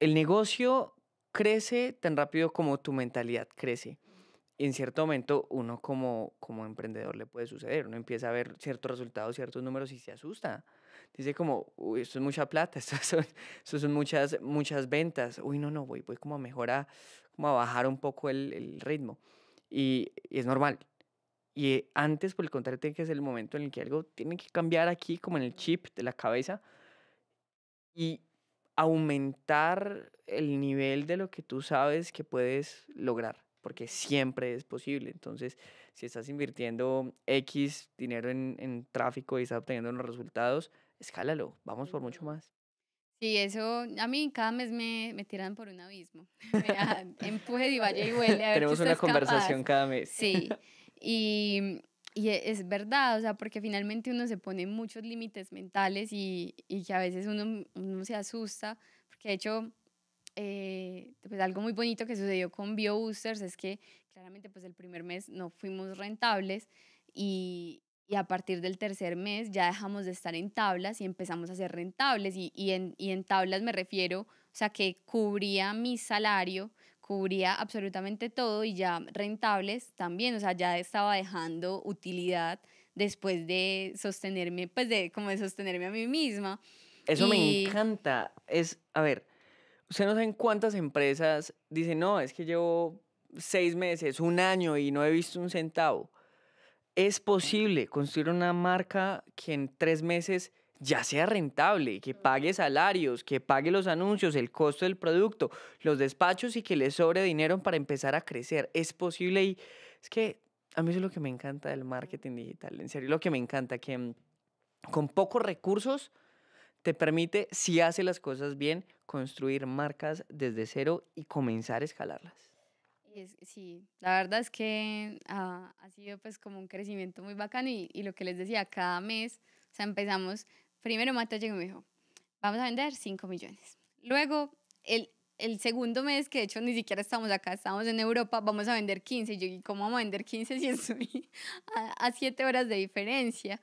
el negocio crece tan rápido como tu mentalidad crece en cierto momento uno como, como emprendedor le puede suceder, uno empieza a ver ciertos resultados, ciertos números y se asusta dice como, uy, esto es mucha plata, <laughs> esto son, son muchas, muchas ventas, uy, no, no, voy, voy como a mejorar, como a bajar un poco el, el ritmo. Y, es normal. Y antes, por el contrario, tiene que ser el momento en el que algo tiene que cambiar aquí, como en el chip de la cabeza, y aumentar el nivel de lo que tú sabes que puedes lograr, porque siempre es posible. Entonces, si estás invirtiendo X dinero en, en tráfico y estás obteniendo unos resultados, escálalo, vamos por mucho más. Sí, eso, a mí cada mes me, me tiran por un abismo. <laughs> Ah, empuje y vaya y huele. A Tenemos una conversación cada mes. Sí, <laughs> y, y, e, es verdad, o sea, porque finalmente uno se pone muchos límites mentales y, y que a veces uno, uno se asusta, porque de hecho eh, pues algo muy bonito que sucedió con BioBoosters es que claramente pues el primer mes no fuimos rentables y, y a partir del tercer mes ya dejamos de estar en tablas y empezamos a ser rentables. Y, en, en tablas me refiero, o sea, que cubría mi salario, cubría absolutamente todo y ya rentables también, o sea, ya estaba dejando utilidad después de sostenerme, pues de como de sostenerme a mí misma. Eso me encanta. Es, a ver, usted no saben cuántas empresas dicen, no, es que llevo seis meses, un año y no he visto un centavo es posible construir una marca que en tres meses ya sea rentable, que pague salarios, que pague los anuncios, el costo del producto, los despachos y que le sobre dinero para empezar a crecer. Es posible y es que a mí es lo que me encanta del marketing digital, en serio, lo que me encanta, que mm, con pocos recursos te permite, si hace las cosas bien, construir marcas desde cero y comenzar a escalarlas sí, la verdad es que ah, ha sido pues como un crecimiento muy bacano y, y, lo que les decía, cada mes, o sea, empezamos, primero Mata llegó y me dijo, vamos a vender 5 millones. Luego, el, el segundo mes, que de hecho ni siquiera estamos acá, estamos en Europa, vamos a vender 15. Y yo, ¿y cómo vamos a vender 15 si estoy <laughs> a 7 horas de diferencia?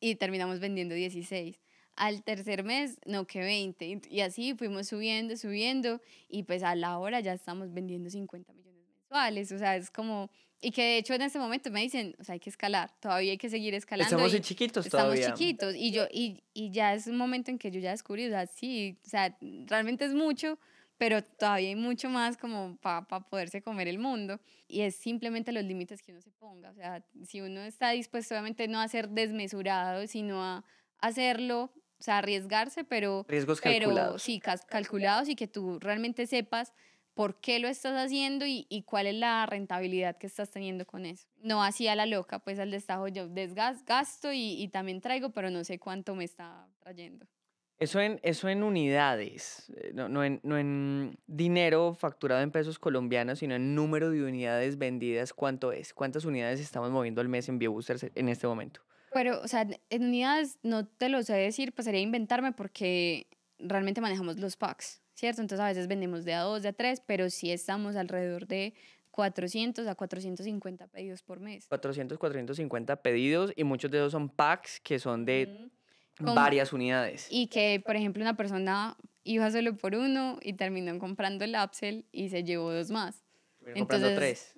Y terminamos vendiendo 16 al tercer mes, no que 20. Y así fuimos subiendo, subiendo y pues a la hora ya estamos vendiendo 50 millones o sea, es como... Y que de hecho en ese momento me dicen, o sea, hay que escalar, todavía hay que seguir escalando. Estamos chiquitos todavía. Estamos chiquitos y yo y, y ya es un momento en que yo ya descubrí, o sea, sí, o sea, realmente es mucho, pero todavía hay mucho más como para poderse comer el mundo y es simplemente los límites que uno se ponga, o sea, si uno está dispuesto obviamente no a ser desmesurado, sino a hacerlo, o sea, arriesgarse, pero... Riesgos calculados. Pero, sí, calculados y que tú realmente sepas por qué lo estás haciendo y, y, cuál es la rentabilidad que estás teniendo con eso. No hacía la loca, pues al destajo yo desgasto y, y, también traigo, pero no sé cuánto me está trayendo. Eso en, eso en unidades, eh, no, no, en, no en dinero facturado en pesos colombianos, sino en número de unidades vendidas, ¿cuánto es? ¿Cuántas unidades estamos moviendo al mes en BioBoosters en este momento? Pero, o sea, en unidades no te lo sé decir, pues sería inventarme porque realmente manejamos los packs. ¿cierto? Entonces a veces vendemos de a dos, de a tres, pero sí estamos alrededor de 400 a 450 pedidos por mes. 400, 450 pedidos y muchos de esos son packs que son de varias unidades. Y que, por ejemplo, una persona iba solo por uno y terminó comprando el upsell y se llevó dos más. Entonces, tres.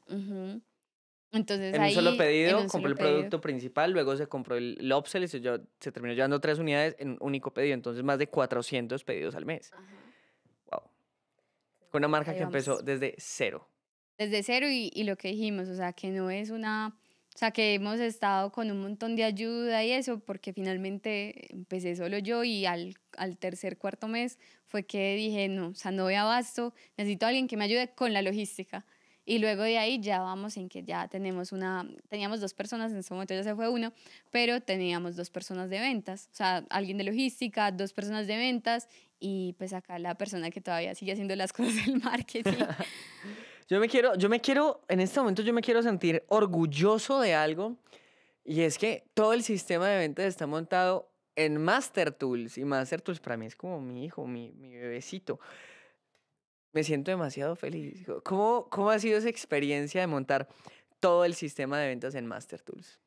Entonces, en un solo pedido, compró el producto principal, luego se compró el, upsell y se, se, terminó llevando tres unidades en un único pedido. Entonces, más de 400 pedidos al mes. Con una marca que empezó desde cero. Desde cero y, y lo que dijimos, o sea, que no es una... O sea, que hemos estado con un montón de ayuda y eso, porque finalmente empecé solo yo y al, al tercer, cuarto mes fue que dije, no, o sea, no voy abasto, necesito a alguien que me ayude con la logística. Y luego de ahí ya vamos en que ya tenemos una, teníamos dos personas, en ese momento ya se fue uno, pero teníamos dos personas de ventas, o sea, alguien de logística, dos personas de ventas y pues acá la persona que todavía sigue haciendo las <laughs> cosas del marketing. <laughs> yo me quiero, yo me quiero, en este momento yo me quiero sentir orgulloso de algo. Y es que todo el sistema de ventas está montado en Master Tools. Y Master Tools para mí es como mi hijo, mi, mi bebecito. Me siento demasiado feliz. ¿Cómo, ¿Cómo ha sido esa experiencia de montar todo el sistema de ventas en Master Tools?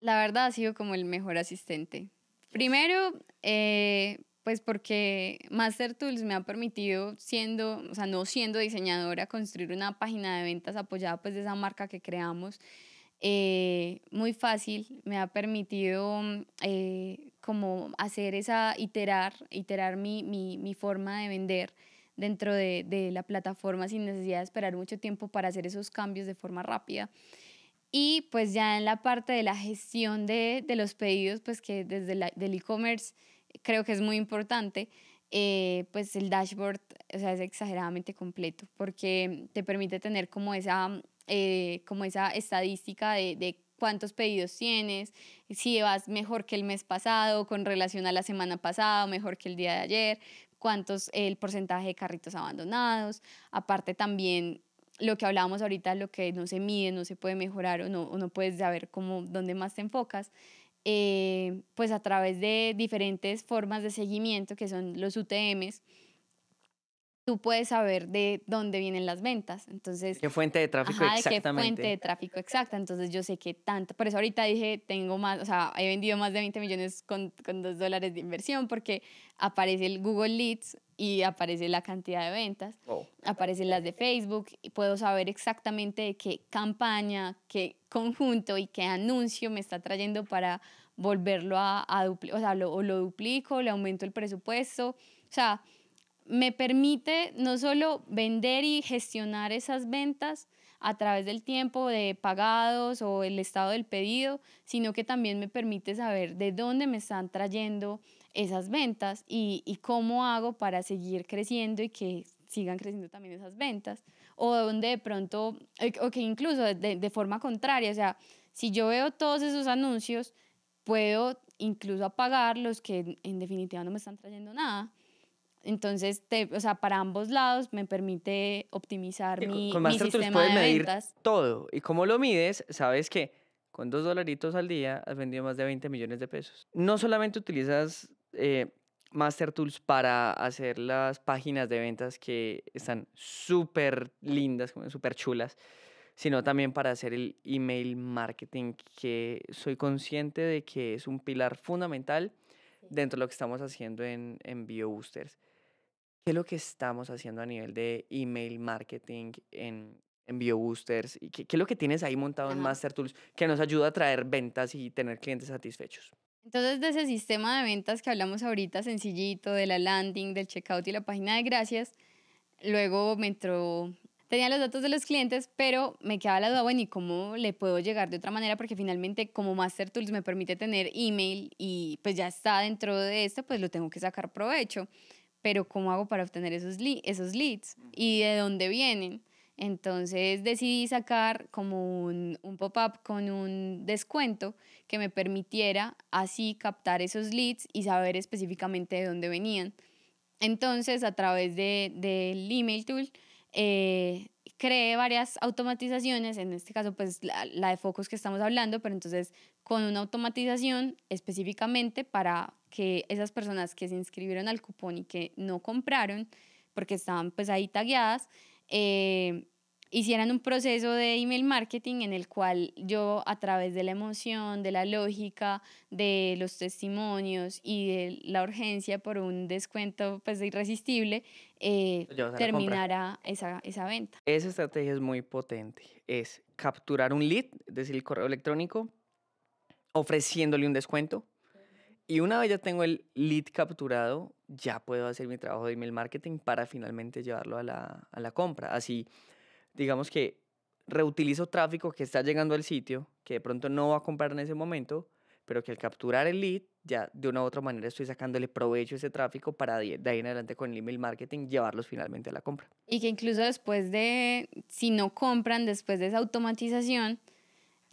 La verdad ha sido como el mejor asistente. Primero, eh, pues porque Master Tools me ha permitido, siendo, o sea, no siendo diseñadora, construir una página de ventas apoyada pues de esa marca que creamos. Eh, muy fácil, me ha permitido mm, eh, como hacer esa, iterar, iterar mi, mi, mi forma de vender dentro de, de, la plataforma sin necesidad de esperar mucho tiempo para hacer esos cambios de forma rápida. Y pues ya en la parte de la gestión de, de los pedidos, pues que desde el del e-commerce creo que es muy importante, eh, pues el dashboard o sea, es exageradamente completo porque te permite tener como esa, eh, como esa estadística de, de cuántos pedidos tienes, si vas mejor que el mes pasado con relación a la semana pasada, mejor que el día de ayer, cuántos el porcentaje de carritos abandonados, aparte también lo que hablábamos ahorita, lo que no se mide, no se puede mejorar o no, no puedes saber cómo, dónde más te enfocas. Eh, pues a través de diferentes formas de seguimiento que son los UTMs, tú puedes saber de dónde vienen las ventas. Entonces, ¿Qué fuente de tráfico ajá, exactamente? ¿Qué fuente de tráfico exacta? Entonces yo sé que tanto, por eso ahorita dije, tengo más, o sea, he vendido más de 20 millones con, con dólares de inversión porque aparece el Google Leads y aparece la cantidad de ventas, aparecen las de Facebook y puedo saber exactamente de qué campaña, qué conjunto y qué anuncio me está trayendo para volverlo a, a duplicar, o sea, lo, o lo duplico, le aumento el presupuesto, o sea, me permite no solo vender y gestionar esas ventas a través del tiempo de pagados o el estado del pedido, sino que también me permite saber de dónde me están trayendo esas ventas y, cómo hago para seguir creciendo y que sigan creciendo también esas ventas, o donde de pronto, o que incluso de, de, forma contraria, o sea, si yo veo todos esos anuncios, puedo incluso apagar los que en definitiva no me están trayendo nada entonces, te, o sea, para ambos lados me permite optimizar mi, sistema de ventas. Todo. Y como lo mides, sabes que con dos dolaritos al día has vendido más de 20 millones de pesos. No solamente utilizas eh, Master Tools para hacer las páginas de ventas que están súper lindas, súper chulas, sino también para hacer el email marketing, que soy consciente de que es un pilar fundamental dentro de lo que estamos haciendo en, en BioBoosters qué es lo que estamos haciendo a nivel de email marketing en, en Boosters y qué, qué, es lo que tienes ahí montado en Master Tools que nos ayuda a traer ventas y tener clientes satisfechos. Entonces, de ese sistema de ventas que hablamos ahorita, sencillito, de la landing, del checkout y la página de gracias, luego me entró, tenía los datos de los clientes, pero me quedaba la duda, bueno, ¿y cómo le puedo llegar de otra manera? Porque finalmente como Master Tools me permite tener email y pues ya está dentro de esto, pues lo tengo que sacar provecho pero ¿cómo hago para obtener esos, esos leads? ¿Y de dónde vienen? Entonces decidí sacar como un, un pop-up con un descuento que me permitiera así captar esos leads y saber específicamente de dónde venían. Entonces, a través del de, email tool, eh, Creé varias automatizaciones, en este caso pues la, de focos que estamos hablando, pero entonces con una automatización específicamente para que esas personas que se inscribieron al cupón y que no compraron, porque estaban pues ahí tagueadas, eh, hicieran un proceso de email marketing en el cual yo a través de la emoción, de la lógica, de los testimonios y de la urgencia por un descuento pues irresistible, eh, terminara esa, esa venta. Esa estrategia es muy potente, es capturar un lead, es decir, el correo electrónico, ofreciéndole un descuento. Y una vez ya tengo el lead capturado, ya puedo hacer mi trabajo de email marketing para finalmente llevarlo a la, a la compra. Así digamos que reutilizo tráfico que está llegando al sitio, que de pronto no va a comprar en ese momento, pero que al capturar el lead, ya de una u otra manera estoy sacándole provecho a ese tráfico para de ahí en adelante con el email marketing llevarlos finalmente a la compra. Y que incluso después de, si no compran, después de esa automatización,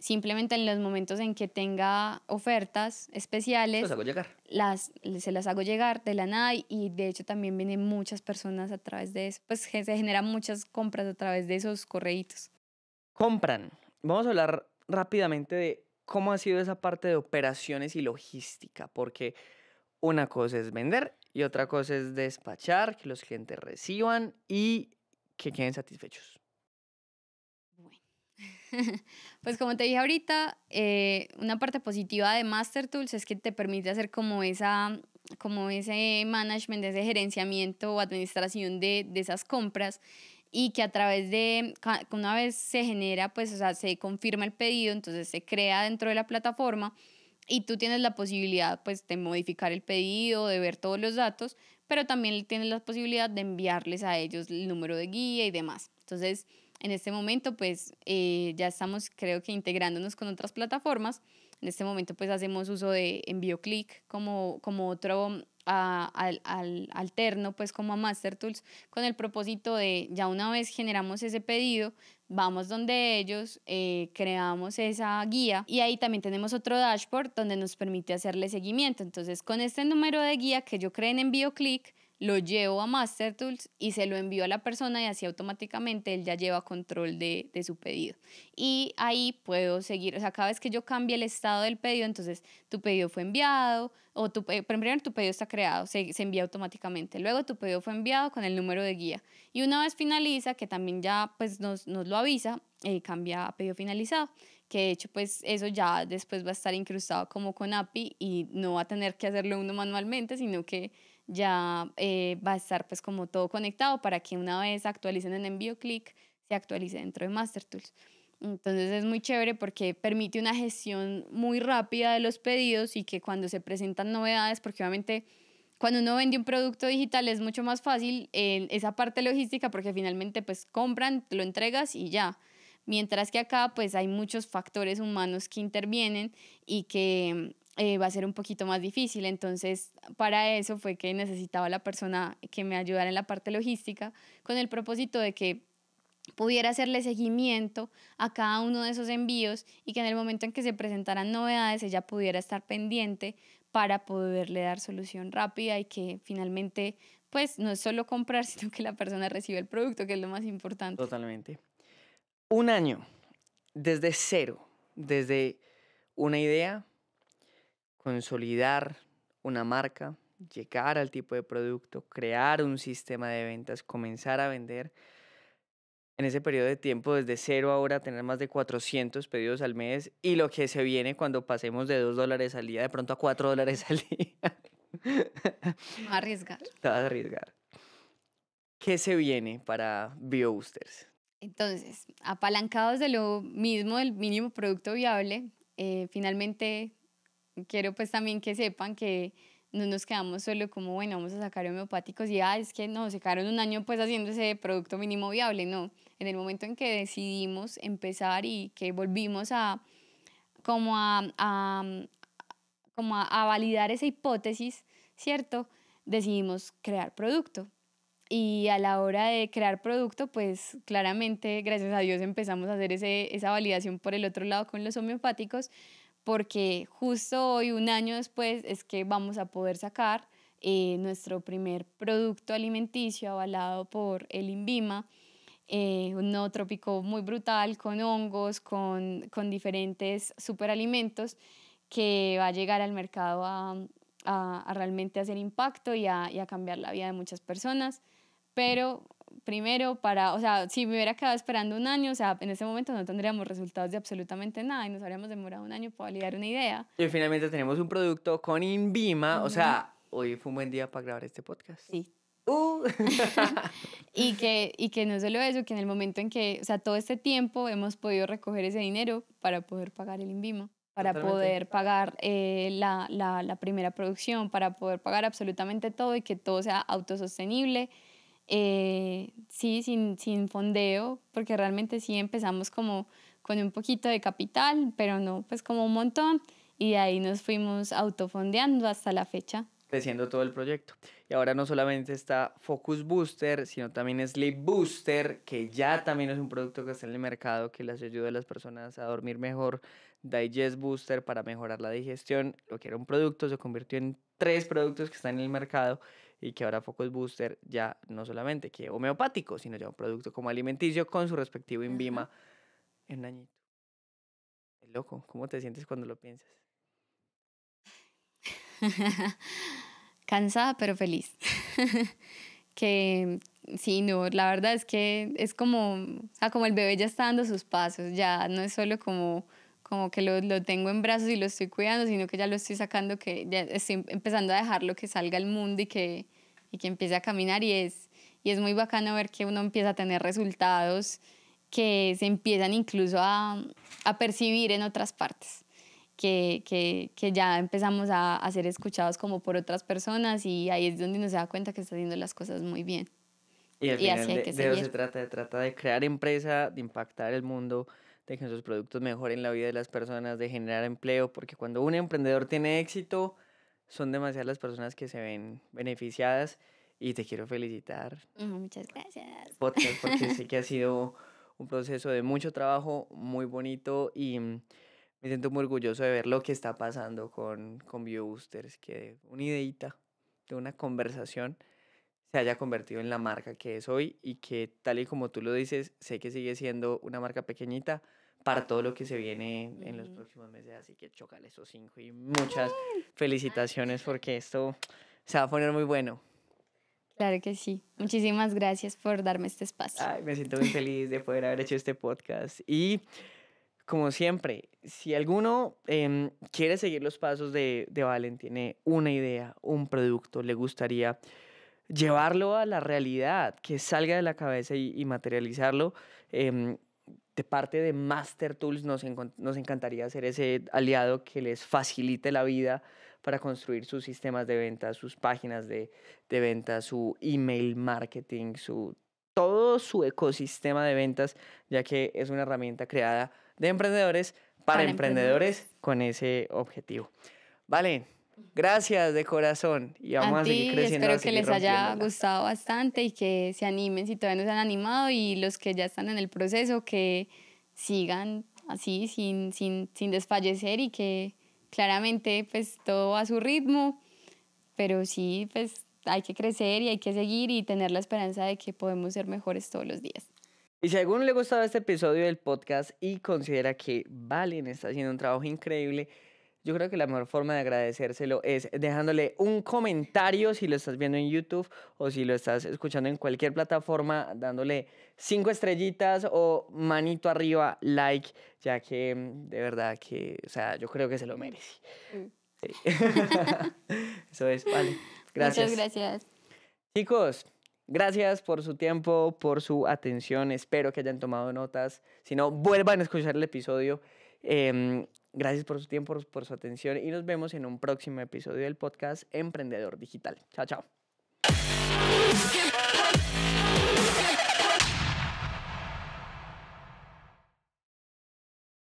Simplemente en los momentos en que tenga ofertas especiales, Las, se las hago llegar de la nada y de hecho también vienen muchas personas a través de eso, pues se generan muchas compras a través de esos correitos. Compran. Vamos a hablar rápidamente de cómo ha sido esa parte de operaciones y logística, porque una cosa es vender y otra cosa es despachar, que los clientes reciban y que queden satisfechos. <laughs> pues como te dije ahorita, eh, una parte positiva de Master Tools es que te permite hacer como, esa, como ese management, ese gerenciamiento o administración de, esas compras y que a través de, una vez se genera, pues, sea, se confirma el pedido, entonces se crea dentro de la plataforma y tú tienes la posibilidad, pues, de modificar el pedido, de ver todos los datos, pero también tienes la posibilidad de enviarles a ellos el número de guía y demás. Entonces, en este momento, pues eh, ya estamos, creo que, integrándonos con otras plataformas. En este momento, pues hacemos uso de EnvioClick como, como otro ah, al, alterno, pues como a Master Tools, con el propósito de ya una vez generamos ese pedido, vamos donde ellos, eh, creamos esa guía y ahí también tenemos otro dashboard donde nos permite hacerle seguimiento. Entonces, con este número de guía que yo creé en EnvioClick, lo llevo a Master Tools y se lo envío a la persona y así automáticamente él ya lleva control de, su pedido. Y ahí puedo seguir, o sea, cada vez que yo cambie el estado del pedido, entonces tu pedido fue enviado, o tu, eh, primero tu pedido está creado, se, envía automáticamente, luego tu pedido fue enviado con el número de guía. Y una vez finaliza, que también ya pues nos, lo avisa, eh, cambia a pedido finalizado que de hecho pues eso ya después va a estar incrustado como con API y no va a tener que hacerlo uno manualmente, sino que ya eh, va a estar pues como todo conectado para que una vez actualicen en envío clic, se actualice dentro de Master Tools. Entonces es muy chévere porque permite una gestión muy rápida de los pedidos y que cuando se presentan novedades, porque obviamente cuando uno vende un producto digital es mucho más fácil eh, esa parte logística porque finalmente pues compran, lo entregas y ya. Mientras que acá pues hay muchos factores humanos que intervienen y que eh, va a ser un poquito más difícil. Entonces, para eso fue que necesitaba la persona que me ayudara en la parte logística con el propósito de que pudiera hacerle seguimiento a cada uno de esos envíos y que en el momento en que se presentaran novedades ella pudiera estar pendiente para poderle dar solución rápida y que finalmente pues no es solo comprar, <laughs> sino que la persona reciba el producto, que es lo más importante. Totalmente. Un año, desde cero, desde una idea consolidar una marca, llegar al tipo de producto, crear un sistema de ventas, comenzar a vender. En ese periodo de tiempo, desde cero ahora, tener más de 400 pedidos al mes y lo que se viene cuando pasemos de dos dólares al día, de pronto a cuatro dólares al día. A arriesgar. a arriesgar. ¿Qué se viene para BioBoosters? Entonces, apalancados de lo mismo, el mínimo producto viable, eh, finalmente quiero pues también que sepan que no nos quedamos solo como, bueno, vamos a sacar homeopáticos y, ah, es que no, se quedaron un año pues haciendo ese producto mínimo viable, no. En el momento en que decidimos empezar y que volvimos a como a, a como a, a validar esa hipótesis, ¿cierto? Decidimos crear producto. Y a la hora de crear producto, pues claramente, gracias a Dios, empezamos a hacer ese, esa validación por el otro lado con los homeopáticos porque justo hoy, un año después, es que vamos a poder sacar eh, nuestro primer producto alimenticio avalado por el INVIMA, eh, un trópico muy brutal con hongos, con, con, diferentes superalimentos que va a llegar al mercado a, realmente hacer impacto y a, a cambiar la vida de muchas personas, pero primero para, o sea, si me hubiera quedado esperando un año, o sea, en ese momento no tendríamos resultados de absolutamente nada y nos habríamos demorado un año para validar una idea. Y finalmente tenemos un producto con Invima, o sea, hoy fue un buen día para grabar este podcast. Sí. Uh. <laughs> <laughs> y, que, y que no solo eso, que en el momento en que, o sea, todo este tiempo hemos podido recoger ese dinero para poder pagar el Invima para poder pagar eh, la, la, la primera producción, para poder pagar absolutamente todo y que todo sea autosostenible eh, sí, sin, sin fondeo, porque realmente sí empezamos como con un poquito de capital, pero no, pues como un montón, y de ahí nos fuimos autofondeando hasta la fecha. Creciendo todo el proyecto. Y ahora no solamente está Focus Booster, sino también Sleep Booster, que ya también es un producto que está en el mercado, que les ayuda a las personas a dormir mejor. Digest Booster para mejorar la digestión, lo que era un producto, se convirtió en tres productos que están en el mercado y que ahora Focus Booster ya no solamente que homeopático, sino ya un producto como alimenticio con su respectivo INVIMA en añito. Es loco, ¿cómo te sientes cuando lo piensas? <laughs> Cansada pero feliz. <laughs> que sí, no, la verdad es que es como, ah, como el bebé ya está dando sus pasos, ya no es solo como como que lo, lo, tengo en brazos y lo estoy cuidando, sino que ya lo estoy sacando, que ya estoy empezando a dejarlo que salga al mundo y que, y que empiece a caminar. Y es, y es muy bacano ver que uno empieza a tener resultados que se empiezan incluso a, a percibir en otras partes, que, que, que ya empezamos a, ser escuchados como por otras personas y ahí es donde uno se da cuenta que está haciendo las cosas muy bien. Y, al final así hay que de, de eso se trata, se trata de crear empresa, de impactar el mundo de que sus productos mejoren la vida de las personas, de generar empleo, porque cuando un emprendedor tiene éxito, son demasiadas las personas que se ven beneficiadas y te quiero felicitar. Muchas gracias. porque <laughs> sé que ha sido un proceso de mucho trabajo, muy bonito y me siento muy orgulloso de ver lo que está pasando con, con BioBoosters, que una ideita de una conversación se haya convertido en la marca que es hoy y que tal y como tú lo dices, sé que sigue siendo una marca pequeñita, para todo lo que se viene en los próximos meses. Así que chocale esos cinco y muchas felicitaciones porque esto se va a poner muy bueno. Claro que sí. Muchísimas gracias por darme este espacio. Ay, me siento muy feliz de poder haber hecho este podcast. Y como siempre, si alguno em, quiere seguir los pasos de, de Valen, tiene una idea, un producto, le gustaría llevarlo a la realidad, que salga de la cabeza y, y materializarlo, eh, de parte de Master Tools nos, encantaría ser ese aliado que les facilite la vida para construir sus sistemas de ventas, sus páginas de, ventas, su email marketing, su, todo su ecosistema de ventas, ya que es una herramienta creada de emprendedores para, emprendedores. emprendedores con ese objetivo. Vale, Gracias de corazón y vamos a, seguir creciendo. Espero que les haya gustado bastante y que se animen si todavía no se han animado y los que ya están en el proceso que sigan así sin, sin, sin desfallecer y que claramente pues todo a su ritmo, pero sí pues hay que crecer y hay que seguir y tener la esperanza de que podemos ser mejores todos los días. Y si a alguno le gustado este episodio del podcast y considera que Valen está haciendo un trabajo increíble, yo creo que la mejor forma de agradecérselo es dejándole un comentario si lo estás viendo en YouTube o si lo estás escuchando en cualquier plataforma, dándole cinco estrellitas o manito arriba, like, ya que mm, de verdad que, o sea, yo creo que se lo merece. Mm. <laughs> Eso es, vale. <laughs> Gracias. Muchas gracias. Chicos, Gracias por su tiempo, por su atención. Espero que hayan tomado notas. Si no, vuelvan a escuchar el episodio. Em, Gracias por su tiempo, por su atención y nos vemos en un próximo episodio del podcast Emprendedor Digital. Chao, chao.